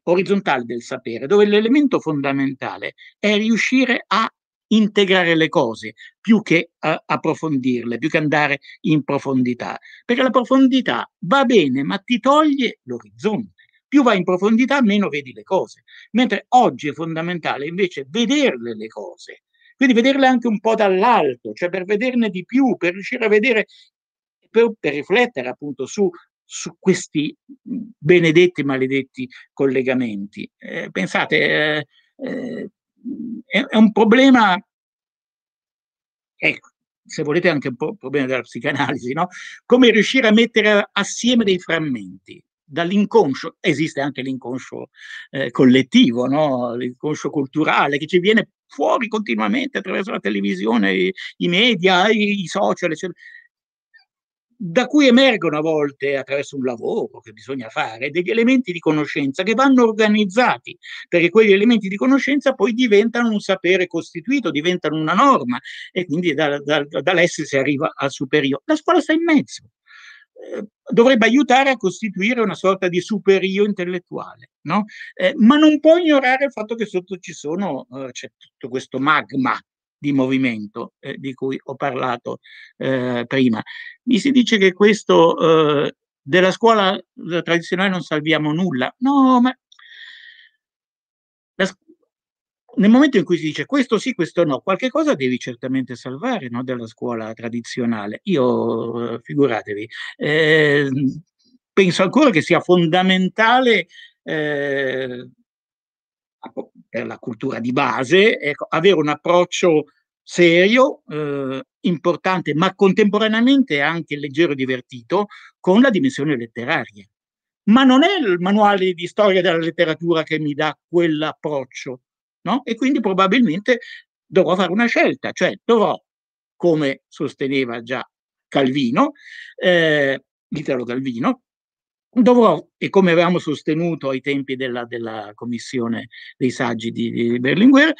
A: orizzontale del sapere, dove l'elemento fondamentale è riuscire a integrare le cose più che a, approfondirle, più che andare in profondità. Perché la profondità va bene, ma ti toglie l'orizzonte. Più vai in profondità, meno vedi le cose. Mentre oggi è fondamentale invece vederle le cose. Quindi vederle anche un po' dall'alto, cioè per vederne di più, per riuscire a vedere per, per, riflettere appunto su su questi mhmm, benedetti, maledetti collegamenti. Eh, pensate, eh, eh, è, è, un problema, ecco, se volete anche un po' un problema della psicanalisi, no? come riuscire a mettere assieme dei frammenti dall'inconscio, esiste anche l'inconscio eh, collettivo, no? l'inconscio culturale che ci viene fuori continuamente attraverso la televisione, i, i media, i, i social, eccetera da cui emergono a volte, attraverso un lavoro che bisogna fare, degli elementi di conoscenza che vanno organizzati, perché quegli elementi di conoscenza poi diventano un sapere costituito, diventano una norma e quindi da, da, dall'essere si arriva al superiore. La scuola sta in mezzo, eh, dovrebbe aiutare a costituire una sorta di superio intellettuale, no? eh, ma non può ignorare il fatto che sotto ci sono eh, c'è tutto questo magma di movimento eh, di cui ho parlato eh, prima. Mi si dice che questo eh, della scuola eh, tradizionale non salviamo nulla. No, ma la, nel momento in cui si dice questo sì, questo no, qualche cosa devi certamente salvare no, della scuola tradizionale. Io, eh, figuratevi, eh, penso ancora che sia fondamentale eh, è la cultura di base, ecco, avere un approccio serio, eh, importante, ma contemporaneamente anche leggero e divertito con la dimensione letteraria. Ma non è il manuale di storia della letteratura che mi dà quell'approccio, no? E quindi probabilmente dovrò fare una scelta, cioè dovrò, come sosteneva già Calvino, eh, Italo Calvino, dovrò, e come avevamo sostenuto ai tempi della, della commissione dei saggi di, di Berlinguer, eh,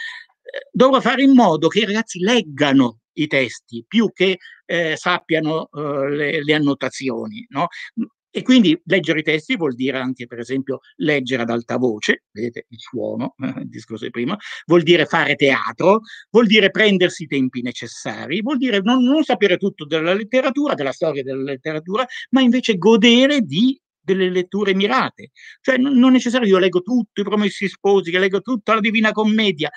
A: dovrò fare in modo che i ragazzi leggano i testi più che eh, sappiano eh, le, le, annotazioni. No? E quindi leggere i testi vuol dire anche, per esempio, leggere ad alta voce, vedete il suono, il discorso di prima, vuol dire fare teatro, vuol dire prendersi i tempi necessari, vuol dire non, non sapere tutto della letteratura, della storia della letteratura, ma invece godere di delle letture mirate. Cioè non, non è necessario io leggo tutto, i promessi sposi, che leggo tutta la Divina Commedia.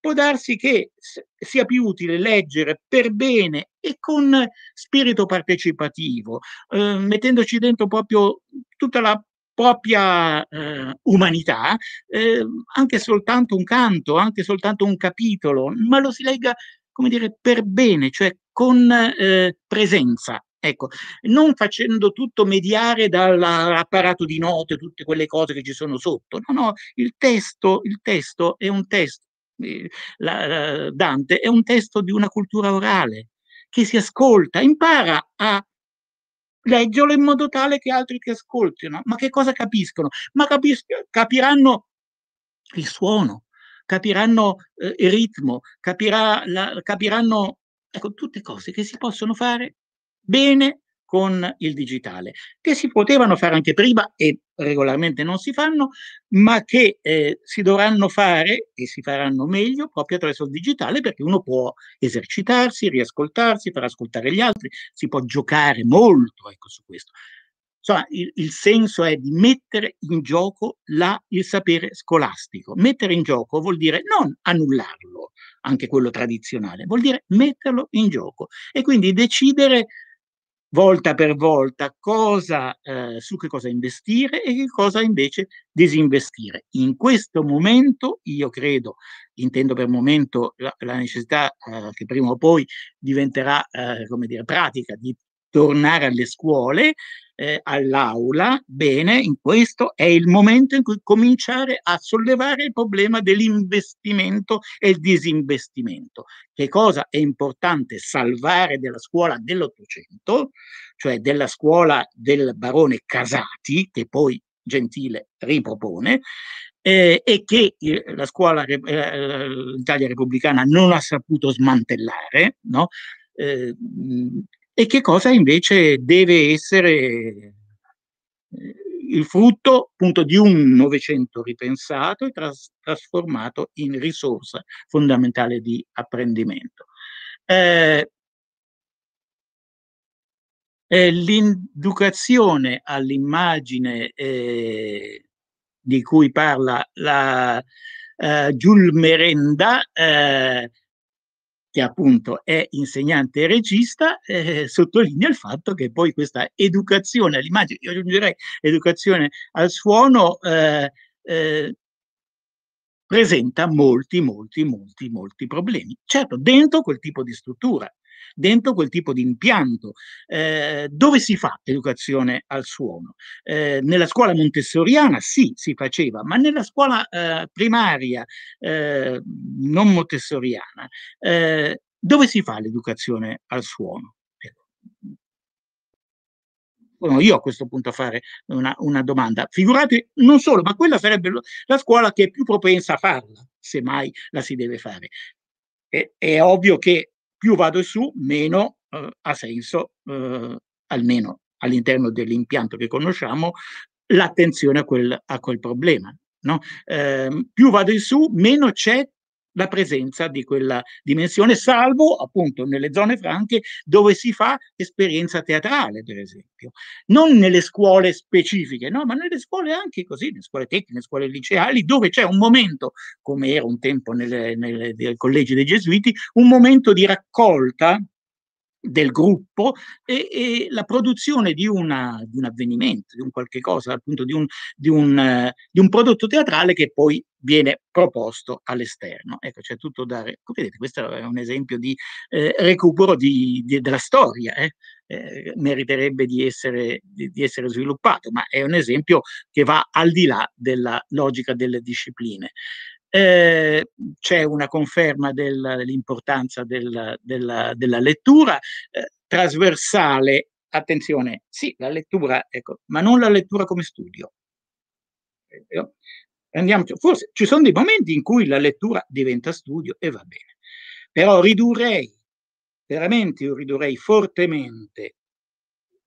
A: Può darsi che sia più utile leggere per bene e con spirito partecipativo, eh, mettendoci dentro proprio tutta la propria eh, umanità, eh, anche soltanto un canto, anche soltanto un capitolo, ma lo si legga, come dire, per bene, cioè con eh, presenza, Ecco, non facendo tutto mediare dall'apparato di note, tutte quelle cose che ci sono sotto. No, no, il testo, il testo è un testo, eh, la, Dante è un testo di una cultura orale che si ascolta, impara a leggerlo in modo tale che altri ti ascoltino. Ma che cosa capiscono? Ma capis- capiranno il suono, capiranno eh, il ritmo, capirà la, capiranno ecco, tutte cose che si possono fare bene con il digitale, che si potevano fare anche prima e regolarmente non si fanno, ma che eh, si dovranno fare e si faranno meglio proprio attraverso il digitale perché uno può esercitarsi, riascoltarsi, far ascoltare gli altri, si può giocare molto ecco, su questo. Insomma, il, il senso è di mettere in gioco la, il sapere scolastico. Mettere in gioco vuol dire non annullarlo, anche quello tradizionale, vuol dire metterlo in gioco e quindi decidere volta per volta cosa, eh, su che cosa investire e che cosa invece disinvestire. In questo momento, io credo, intendo per momento la, la necessità eh, che prima o poi diventerà, eh, come dire, pratica di tornare alle scuole, eh, all'aula, bene, in questo è il momento in cui cominciare a sollevare il problema dell'investimento e il disinvestimento. Che cosa è importante salvare della scuola dell'Ottocento, cioè della scuola del barone Casati, che poi Gentile ripropone, eh, e che la scuola, eh, l'Italia repubblicana non ha saputo smantellare, no? Eh, e che cosa invece deve essere eh, il frutto appunto di un Novecento ripensato e tras- trasformato in risorsa fondamentale di apprendimento. Eh, eh, l'inducazione all'immagine eh, di cui parla la eh, Giul Merenda eh, che appunto è insegnante e regista, eh, sottolinea il fatto che poi questa educazione all'immagine, io aggiungerei educazione al suono, eh, eh, presenta molti, molti, molti, molti problemi. Certo, dentro quel tipo di struttura, dentro quel tipo di impianto. Eh, dove si fa educazione al suono? Eh, nella scuola montessoriana sì, si faceva, ma nella scuola eh, primaria eh, non montessoriana, eh, dove si fa l'educazione al suono? Ecco. io a questo punto a fare una, una, domanda. Figurate, non solo, ma quella sarebbe la scuola che è più propensa a farla, se mai la si deve fare. È, è ovvio che più vado su, meno eh, ha senso, eh, almeno all'interno dell'impianto che conosciamo, l'attenzione a quel, a quel problema. No? Eh, più vado in su, meno c'è la presenza di quella dimensione, salvo appunto nelle zone franche dove si fa esperienza teatrale, per esempio. Non nelle scuole specifiche, no, ma nelle scuole anche così, nelle scuole tecniche, nelle scuole liceali, dove c'è un momento, come era un tempo nei collegi dei gesuiti, un momento di raccolta del gruppo e, e la produzione di, una, di, un avvenimento, di un qualche cosa, appunto di un, di un, eh, di un prodotto teatrale che poi viene proposto all'esterno. Ecco, c'è tutto da... Vedete, questo è un esempio di eh, recupero di, di, della storia, eh? Eh, meriterebbe di essere, di, di essere, sviluppato, ma è un esempio che va al di là della logica delle discipline eh, c'è una conferma del, dell'importanza del, della, della, lettura eh, trasversale. Attenzione, sì, la lettura, ecco, ma non la lettura come studio. Ecco, Andiamoci. Forse ci sono dei momenti in cui la lettura diventa studio e va bene, però ridurrei, veramente io ridurrei fortemente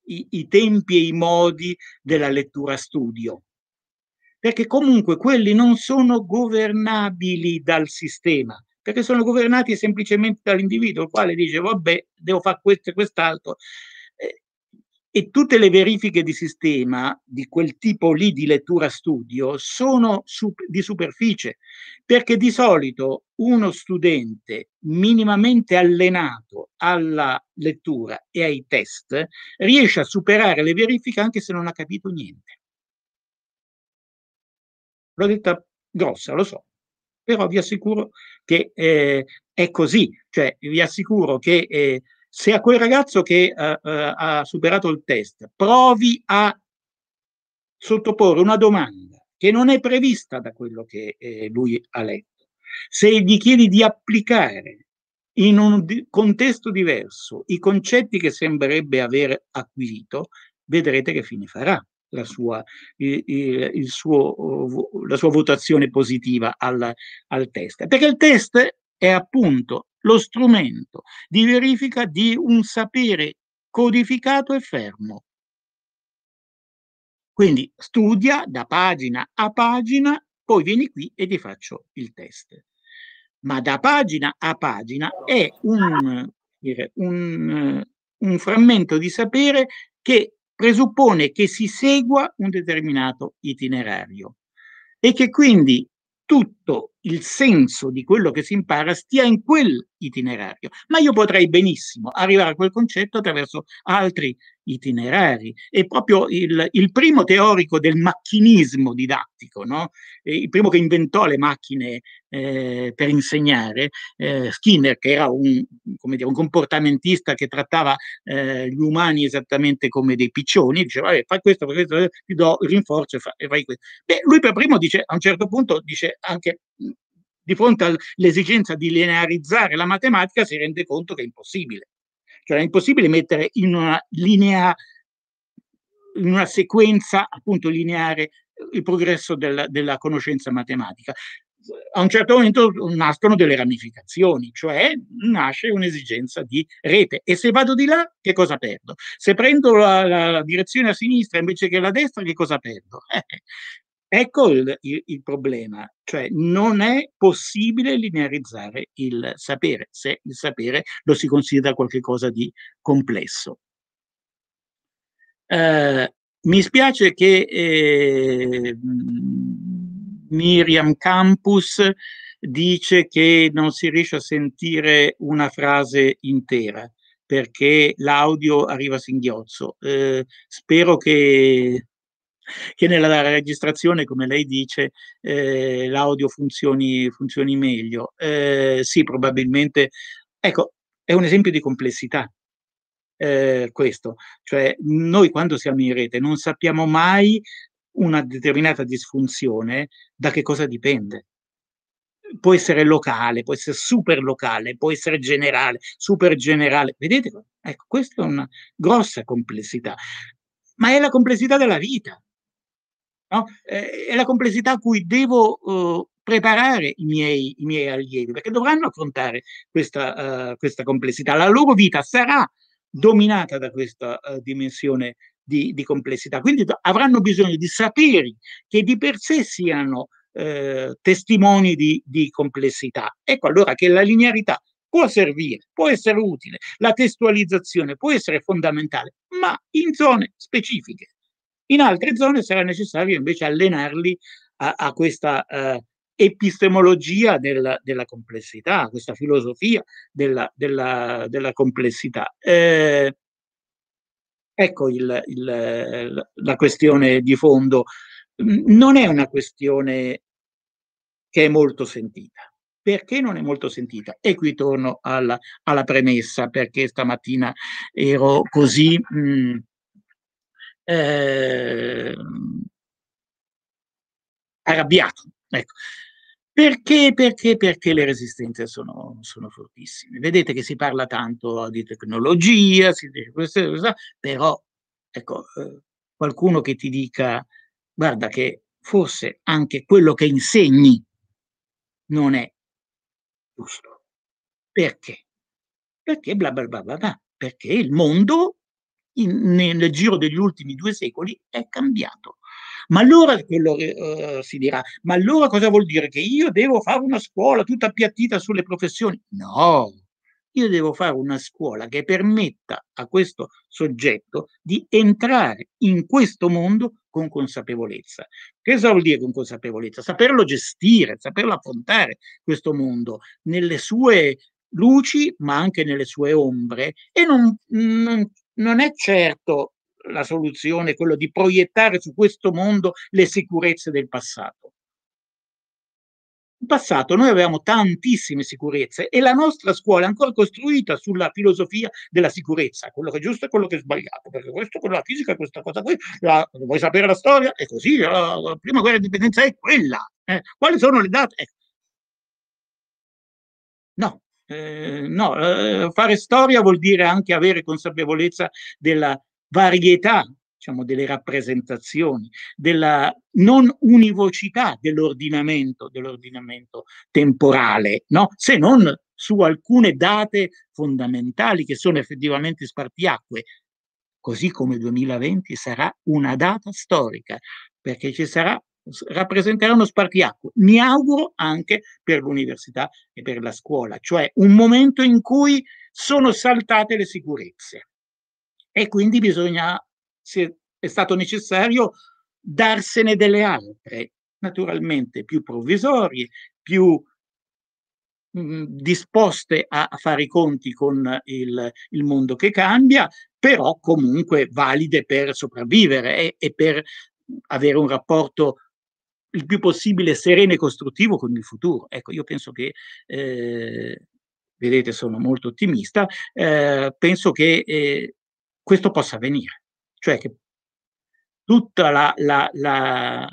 A: i, i tempi e i modi della lettura studio perché comunque quelli non sono governabili dal sistema, perché sono governati semplicemente dall'individuo, il quale dice vabbè, devo fare questo e quest'altro. E tutte le verifiche di sistema di quel tipo lì di lettura studio sono di superficie, perché di solito uno studente minimamente allenato alla lettura e ai test riesce a superare le verifiche anche se non ha capito niente. L'ho detta grossa, lo so, però vi assicuro che eh, è così, cioè vi assicuro che eh, se a quel ragazzo che eh, eh ha superato il test provi a sottoporre una domanda che non è prevista da quello che eh, lui ha letto, se gli chiedi di applicare in un di- contesto diverso i concetti che sembrerebbe aver acquisito, vedrete che fine farà la sua, il, il suo, la sua votazione positiva al, al test. Perché il test è appunto lo strumento di verifica di un sapere codificato e fermo. Quindi studia da pagina a pagina, poi vieni qui e ti faccio il test. Ma da pagina a pagina è un, un, un frammento di sapere che presuppone che si segua un determinato itinerario e che quindi tutti tutto il senso di quello che si impara stia in quell'itinerario. Ma io potrei benissimo arrivare a quel concetto attraverso altri itinerari. È proprio il, il primo teorico del macchinismo didattico, no? il primo che inventò le macchine eh, per insegnare, eh, Skinner, che era un, dire, un comportamentista che trattava eh, gli umani esattamente come dei piccioni, diceva, vabbè, fai questo, fai questo, ti do il rinforzo e fai, e fai questo. Beh, lui per primo dice, a un certo punto, dice anche di fronte all'esigenza di linearizzare la matematica si rende conto che è impossibile. Cioè è impossibile mettere in una linea, in una sequenza appunto lineare eh, il progresso della, della conoscenza matematica. A un certo momento nascono delle ramificazioni, cioè nasce un'esigenza di rete. E se vado di là, che cosa perdo? Se prendo la, la, la direzione a sinistra invece che la destra, che cosa perdo? Eh, Ecco il, il, il, problema, cioè non è possibile linearizzare il sapere, se il sapere lo si considera qualcosa di complesso. Eh, mi spiace che eh, Miriam Campus dice che non si riesce a sentire una frase intera perché l'audio arriva a singhiozzo. Eh, spero che che nella registrazione, come lei dice, eh, l'audio funzioni, funzioni meglio. Eh, sì, probabilmente, ecco, è un esempio di complessità. Eh, questo, cioè noi quando siamo in rete non sappiamo mai una determinata disfunzione da che cosa dipende può essere locale, può essere super locale, può essere generale, super generale. Vedete? Ecco, questa è una grossa complessità, ma è la complessità della vita. No? Eh, è la complessità a cui devo eh, preparare i miei, i miei, allievi, perché dovranno affrontare questa, uh, questa, complessità. La loro vita sarà dominata da questa uh, dimensione di, di, complessità, quindi avranno bisogno di saperi che di per sé siano uh, testimoni di, di complessità. Ecco allora che la linearità può servire, può essere utile, la testualizzazione può essere fondamentale, ma in zone specifiche. In altre zone sarà necessario invece allenarli a, a questa eh, epistemologia della, della, complessità, questa filosofia della, della, della complessità. Eh, ecco il, il, la questione di fondo. Non è una questione che è molto sentita. Perché non è molto sentita? E qui torno alla, alla premessa, perché stamattina ero così... Mh, mm, eh, arrabbiato. Ecco. Perché, perché, perché le resistenze sono, sono, fortissime? Vedete che si parla tanto di tecnologia, si dice questo, questo però ecco, eh, qualcuno che ti dica, guarda che forse anche quello che insegni non è giusto. Perché? Perché bla bla bla bla, bla perché il mondo in, nel giro degli ultimi due secoli è cambiato. Ma allora quello, uh, si dirà, ma allora cosa vuol dire? Che io devo fare una scuola tutta appiattita sulle professioni? No, io devo fare una scuola che permetta a questo soggetto di entrare in questo mondo con consapevolezza. Che cosa vuol dire con consapevolezza? Saperlo gestire, saperlo affrontare questo mondo nelle sue luci ma anche nelle sue ombre e non, non, non è certo la soluzione quello di proiettare su questo mondo le sicurezze del passato. In passato noi avevamo tantissime sicurezze e la nostra scuola è ancora costruita sulla filosofia della sicurezza, quello che è giusto e quello che è sbagliato, perché questo, quello, la fisica, questa cosa qui, la, vuoi sapere la storia? È così, la, la prima guerra di indipendenza è quella. Eh, quali sono le date? Eh. No, eh, no, eh, fare storia vuol dire anche avere consapevolezza della varietà diciamo, delle rappresentazioni, della non univocità dell'ordinamento, dell'ordinamento temporale, no? se non su alcune date fondamentali che sono effettivamente spartiacque, così come 2020 sarà una data storica, perché ci sarà rappresenterà uno spartiacque, mi auguro anche per l'università e per la scuola, cioè un momento in cui sono saltate le sicurezze e quindi bisogna, se è stato necessario, darsene delle altre, naturalmente più provvisorie, più mh, mm, disposte a, fare i conti con il, il, mondo che cambia, però comunque valide per sopravvivere e, e per avere un rapporto il più possibile sereno e costruttivo con il futuro. Ecco, io penso che, eh, vedete, sono molto ottimista, eh, penso che eh, questo possa avvenire, cioè che tutta la, la, la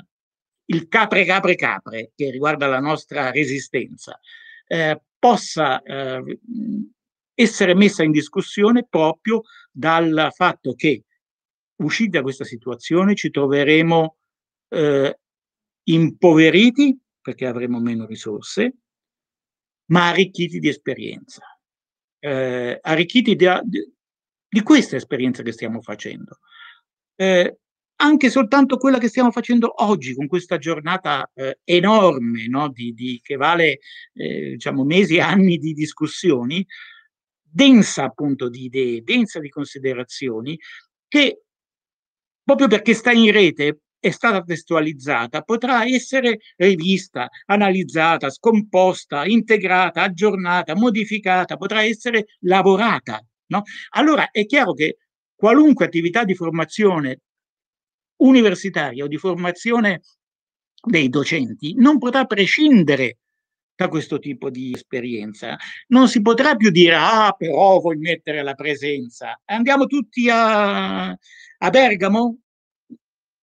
A: il capre capre capre che riguarda la nostra resistenza eh, possa eh, essere messa in discussione proprio dal fatto che usciti da questa situazione ci troveremo eh, impoveriti perché avremo meno risorse, ma arricchiti di esperienza, eh, arricchiti di, di, questa esperienza che stiamo facendo. Eh, anche soltanto quella che stiamo facendo oggi con questa giornata eh, enorme, no? di, di, che vale eh, diciamo, mesi e anni di discussioni, densa appunto di idee, densa di considerazioni, che proprio perché sta in rete è stata testualizzata potrà essere rivista, analizzata, scomposta, integrata, aggiornata, modificata, potrà essere lavorata. No? Allora è chiaro che qualunque attività di formazione universitaria o di formazione dei docenti non potrà prescindere da questo tipo di esperienza. Non si potrà più dire, ah, però voglio mettere la presenza. Andiamo tutti a, a Bergamo?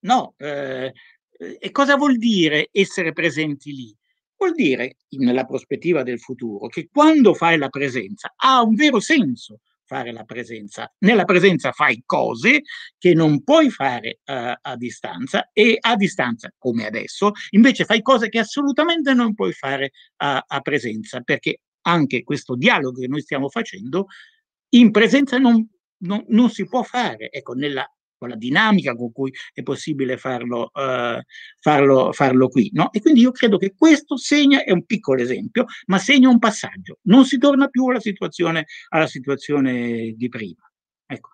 A: No, eh, e cosa vuol dire essere presenti lì? Vuol dire, nella prospettiva del futuro, che quando fai la presenza ha un vero senso fare la presenza. Nella presenza fai cose che non puoi fare uh, a distanza e a distanza, come adesso, invece fai cose che assolutamente non puoi fare uh, a presenza, perché anche questo dialogo che noi stiamo facendo in presenza non, non, non si può fare. Ecco, nella con la dinamica con cui è possibile farlo, eh, farlo, farlo qui. No? E quindi io credo che questo segna, è un piccolo esempio, ma segna un passaggio. Non si torna più alla situazione, alla situazione di prima. Ecco.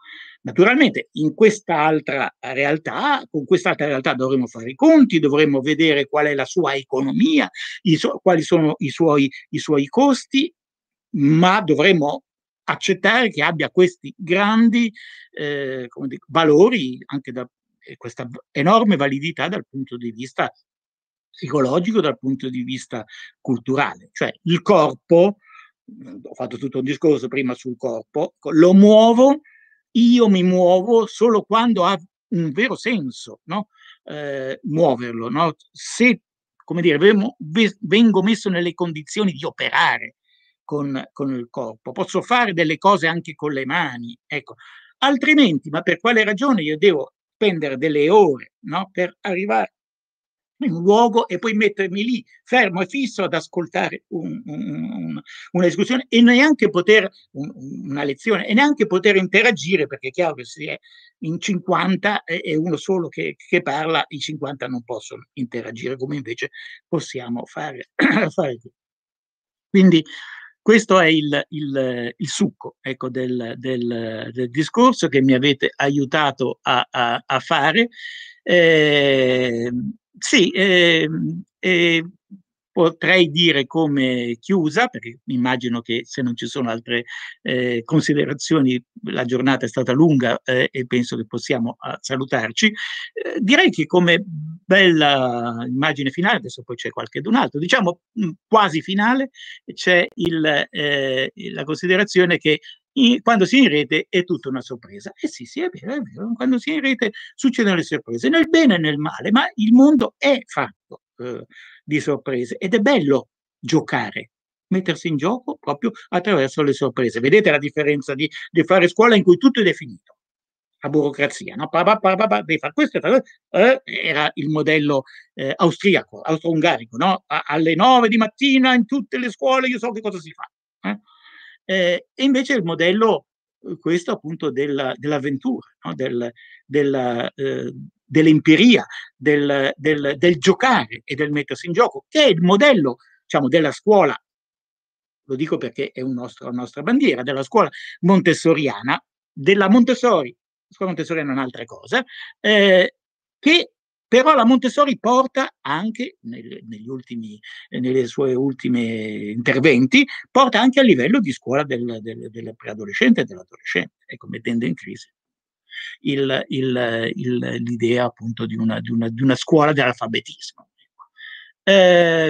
A: Naturalmente in quest'altra realtà, con quest'altra realtà dovremo fare i conti, dovremo vedere qual è la sua economia, so, quali sono i suoi, i suoi costi, ma dovremo accettare che abbia questi grandi eh, dico, valori, anche da eh, questa enorme validità dal punto di vista psicologico, dal punto di vista culturale. Cioè il corpo, ho fatto tutto un discorso prima sul corpo, lo muovo, io mi muovo solo quando ha un vero senso no? eh, muoverlo. No? Se, come dire, vengo messo nelle condizioni di operare, con, con il corpo, posso fare delle cose anche con le mani, ecco. Altrimenti, ma per quale ragione io devo spendere delle ore no, per arrivare in un luogo e poi mettermi lì fermo e fisso ad ascoltare un, un, una discussione e neanche poter un, una lezione e neanche poter interagire perché è chiaro che se è in 50 e uno solo che, che parla i 50 non possono interagire come invece possiamo fare, fare. quindi questo è il, il, il succo ecco, del, del, del, discorso che mi avete aiutato a, a, a fare. Eh, sì, eh, eh, potrei dire come chiusa, perché immagino che se non ci sono altre eh, considerazioni, la giornata è stata lunga eh, e penso che possiamo eh, salutarci. Eh, direi che come bella immagine finale, adesso poi c'è qualche d'un altro, diciamo mh, mm, quasi finale, c'è il, eh, la considerazione che quando si è in rete è tutta una sorpresa. E eh sì, sì, è vero, è vero, quando si è in rete succedono le sorprese, nel bene e nel male, ma il mondo è fatto eh, di sorprese ed è bello giocare, mettersi in gioco proprio attraverso le sorprese. Vedete la differenza di, di fare scuola in cui tutto è definito, la burocrazia, no? Pa, pa, pa, devi fare questo, fare questo. Eh, era il modello eh, austriaco, austro-ungarico, no? A, alle nove di mattina in tutte le scuole io so che cosa si fa. Eh? eh e invece il modello eh, questo appunto della, dell'avventura, no? Del, della, eh, dell'empiria, del, del, del giocare e del mettersi in gioco, che è il modello diciamo, della scuola, lo dico perché è un nostro, la nostra bandiera, della scuola montessoriana, della Montessori, la scuola montessoriana è un'altra cosa, eh, che però la Montessori porta anche, nel, negli ultimi, nelle sue ultime interventi, porta anche a livello di scuola del, del, del preadolescente e dell'adolescente, ecco, mettendo in crisi il, il, l'idea appunto di una, di una, di una scuola dell'alfabetismo. Eh, ecco.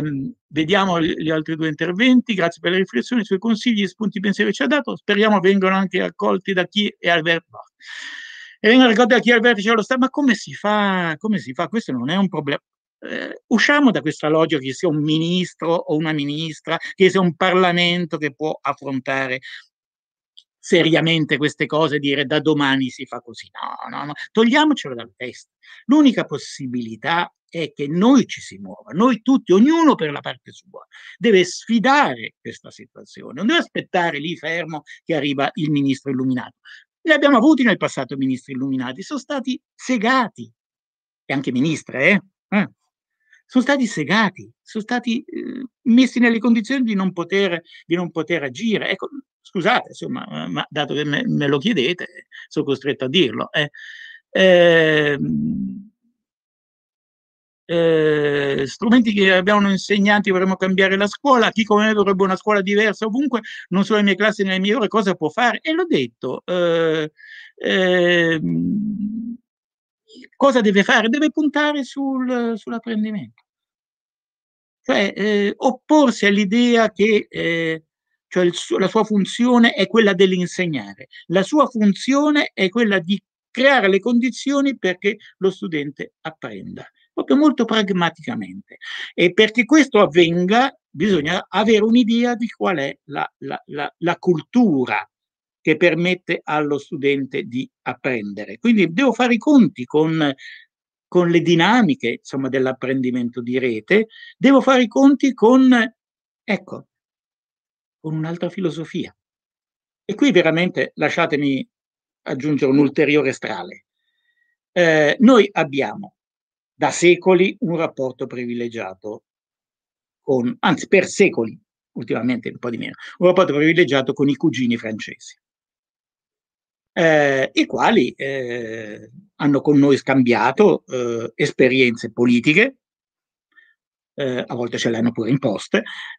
A: ehm, vediamo gli altri due interventi, grazie per le riflessioni, i suoi consigli e spunti di pensiero che ci ha dato, speriamo vengano anche accolti da chi è al vertice. E vengono raccolti da chi è al vertice dello Stato, ma come si fa? Come si fa? Questo non è un problema. Eh, usciamo da questa logica che sia un ministro o una ministra, che sia un Parlamento che può affrontare seriamente queste cose e dire da domani si fa così. No, no, no, togliamocelo dal testo. L'unica possibilità è che noi ci si muova, noi tutti, ognuno per la parte sua, deve sfidare questa situazione, non deve aspettare lì fermo che arriva il ministro illuminato. Ne abbiamo avuti nel passato ministri illuminati, sono stati segati, e anche ministre, eh? eh? sono stati segati, sono stati eh, messi nelle condizioni di non, poter, di non poter agire. Ecco, scusate, insomma, ma dato che me, me lo chiedete, sono costretto a dirlo. Eh, eh, eh, strumenti che abbiamo insegnati vorremmo cambiare la scuola, chi come me vorrebbe una scuola diversa ovunque, non solo le mie classi nelle mie ore, cosa può fare? E l'ho detto, eh, eh, cosa deve fare? Deve puntare sul, sull'apprendimento. Cioè, eh, opporsi all'idea che eh, cioè su- la sua funzione è quella dell'insegnare, la sua funzione è quella di creare le condizioni perché lo studente apprenda, proprio molto pragmaticamente. E perché questo avvenga bisogna avere un'idea di qual è la, la, la, la cultura che permette allo studente di apprendere. Quindi devo fare i conti con con le dinamiche insomma, dell'apprendimento di rete, devo fare i conti con, ecco, con un'altra filosofia. E qui veramente lasciatemi aggiungere un ulteriore strale. Eh, noi abbiamo da secoli un rapporto privilegiato con, anzi per secoli, ultimamente un po' di meno, un rapporto privilegiato con i cugini francesi, eh, i quali eh, hanno con noi scambiato eh, esperienze politiche, eh, a volte ce l'hanno pure in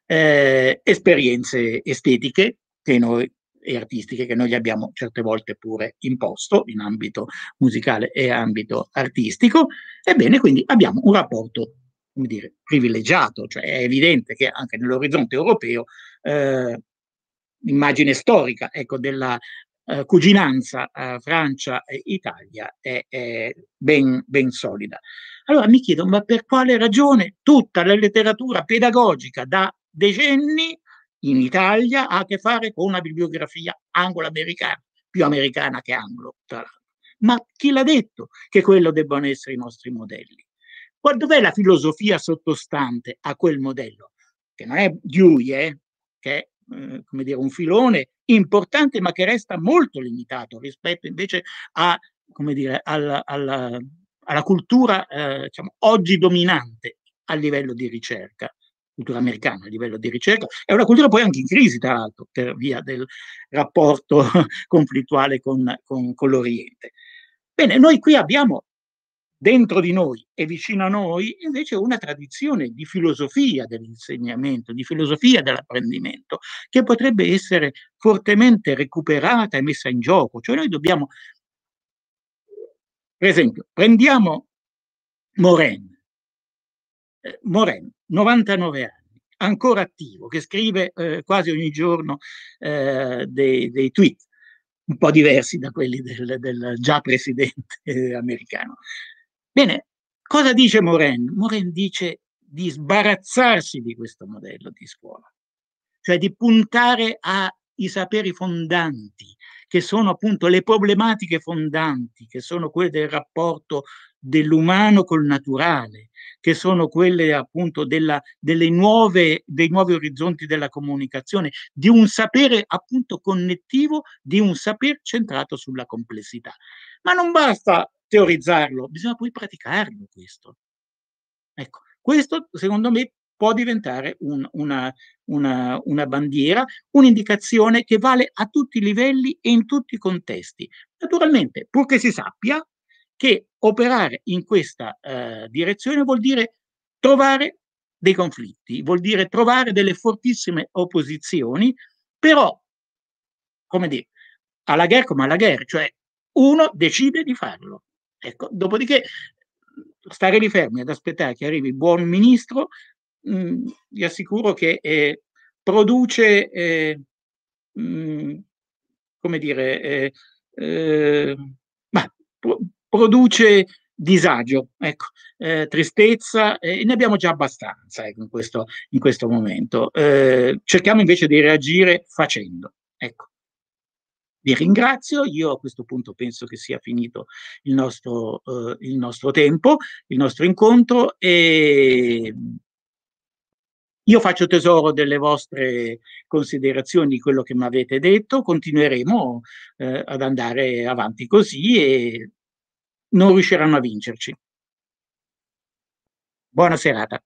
A: eh, esperienze estetiche che noi e artistiche che noi gli abbiamo certe volte pure imposto in ambito musicale e ambito artistico. Ebbene, quindi abbiamo un rapporto come dire, privilegiato, cioè è evidente che anche nell'orizzonte europeo eh, l'immagine storica ecco, della eh, cuginanza eh, Francia Italia è, è ben, ben solida. Allora mi chiedo, ma per quale ragione tutta la letteratura pedagogica da decenni in Italia ha a che fare con una bibliografia anglo-americana, più americana che anglo, tra l'altro. Ma chi l'ha detto che quello debbano essere i nostri modelli? Qual, dov'è la filosofia sottostante a quel modello? Che non è Dewey, eh? che è eh, come dire, un filone importante ma che resta molto limitato rispetto invece a, come dire, alla, alla alla cultura eh, diciamo, oggi dominante a livello di ricerca, cultura americana a livello di ricerca, è una cultura poi anche in crisi, tra l'altro, per via del rapporto conflittuale con, con, con l'Oriente. Bene, noi qui abbiamo dentro di noi e vicino a noi invece una tradizione di filosofia dell'insegnamento, di filosofia dell'apprendimento, che potrebbe essere fortemente recuperata e messa in gioco. Cioè noi dobbiamo per esempio, prendiamo Moren, eh, Moren, 99 anni, ancora attivo, che scrive eh, quasi ogni giorno eh, dei, dei, tweet, un po' diversi da quelli del, del già presidente eh, americano. Bene, cosa dice Moren? Moren dice di sbarazzarsi di questo modello di scuola, cioè di puntare ai saperi fondanti, che sono appunto le problematiche fondanti, che sono quelle del rapporto dell'umano col naturale, che sono quelle appunto della, nuove, dei nuovi orizzonti della comunicazione, di un sapere appunto connettivo, di un sapere centrato sulla complessità. Ma non basta teorizzarlo, bisogna poi praticarlo questo. Ecco, questo secondo me può diventare un, una, una, una bandiera, un'indicazione che vale a tutti i livelli e in tutti i contesti. Naturalmente, purché si sappia che operare in questa eh, direzione vuol dire trovare dei conflitti, vuol dire trovare delle fortissime opposizioni, però, come dire, alla guerra come alla guerra, cioè uno decide di farlo. Ecco, dopodiché stare lì fermi ad aspettare che arrivi il buon ministro mh, mhmm, vi assicuro che eh, produce, eh, mh, mhmm, come dire, eh, ehm, ma, pro- produce disagio, ecco, eh, tristezza, e ne abbiamo già abbastanza ecco, in, questo, in, questo, momento. Eh, cerchiamo invece di reagire facendo. Ecco. Vi ringrazio, io a questo punto penso che sia finito il nostro, eh, il nostro tempo, il nostro incontro e io faccio tesoro delle vostre considerazioni, quello che mi avete detto, continueremo eh, ad andare avanti così e non riusciranno a vincerci. Buona serata.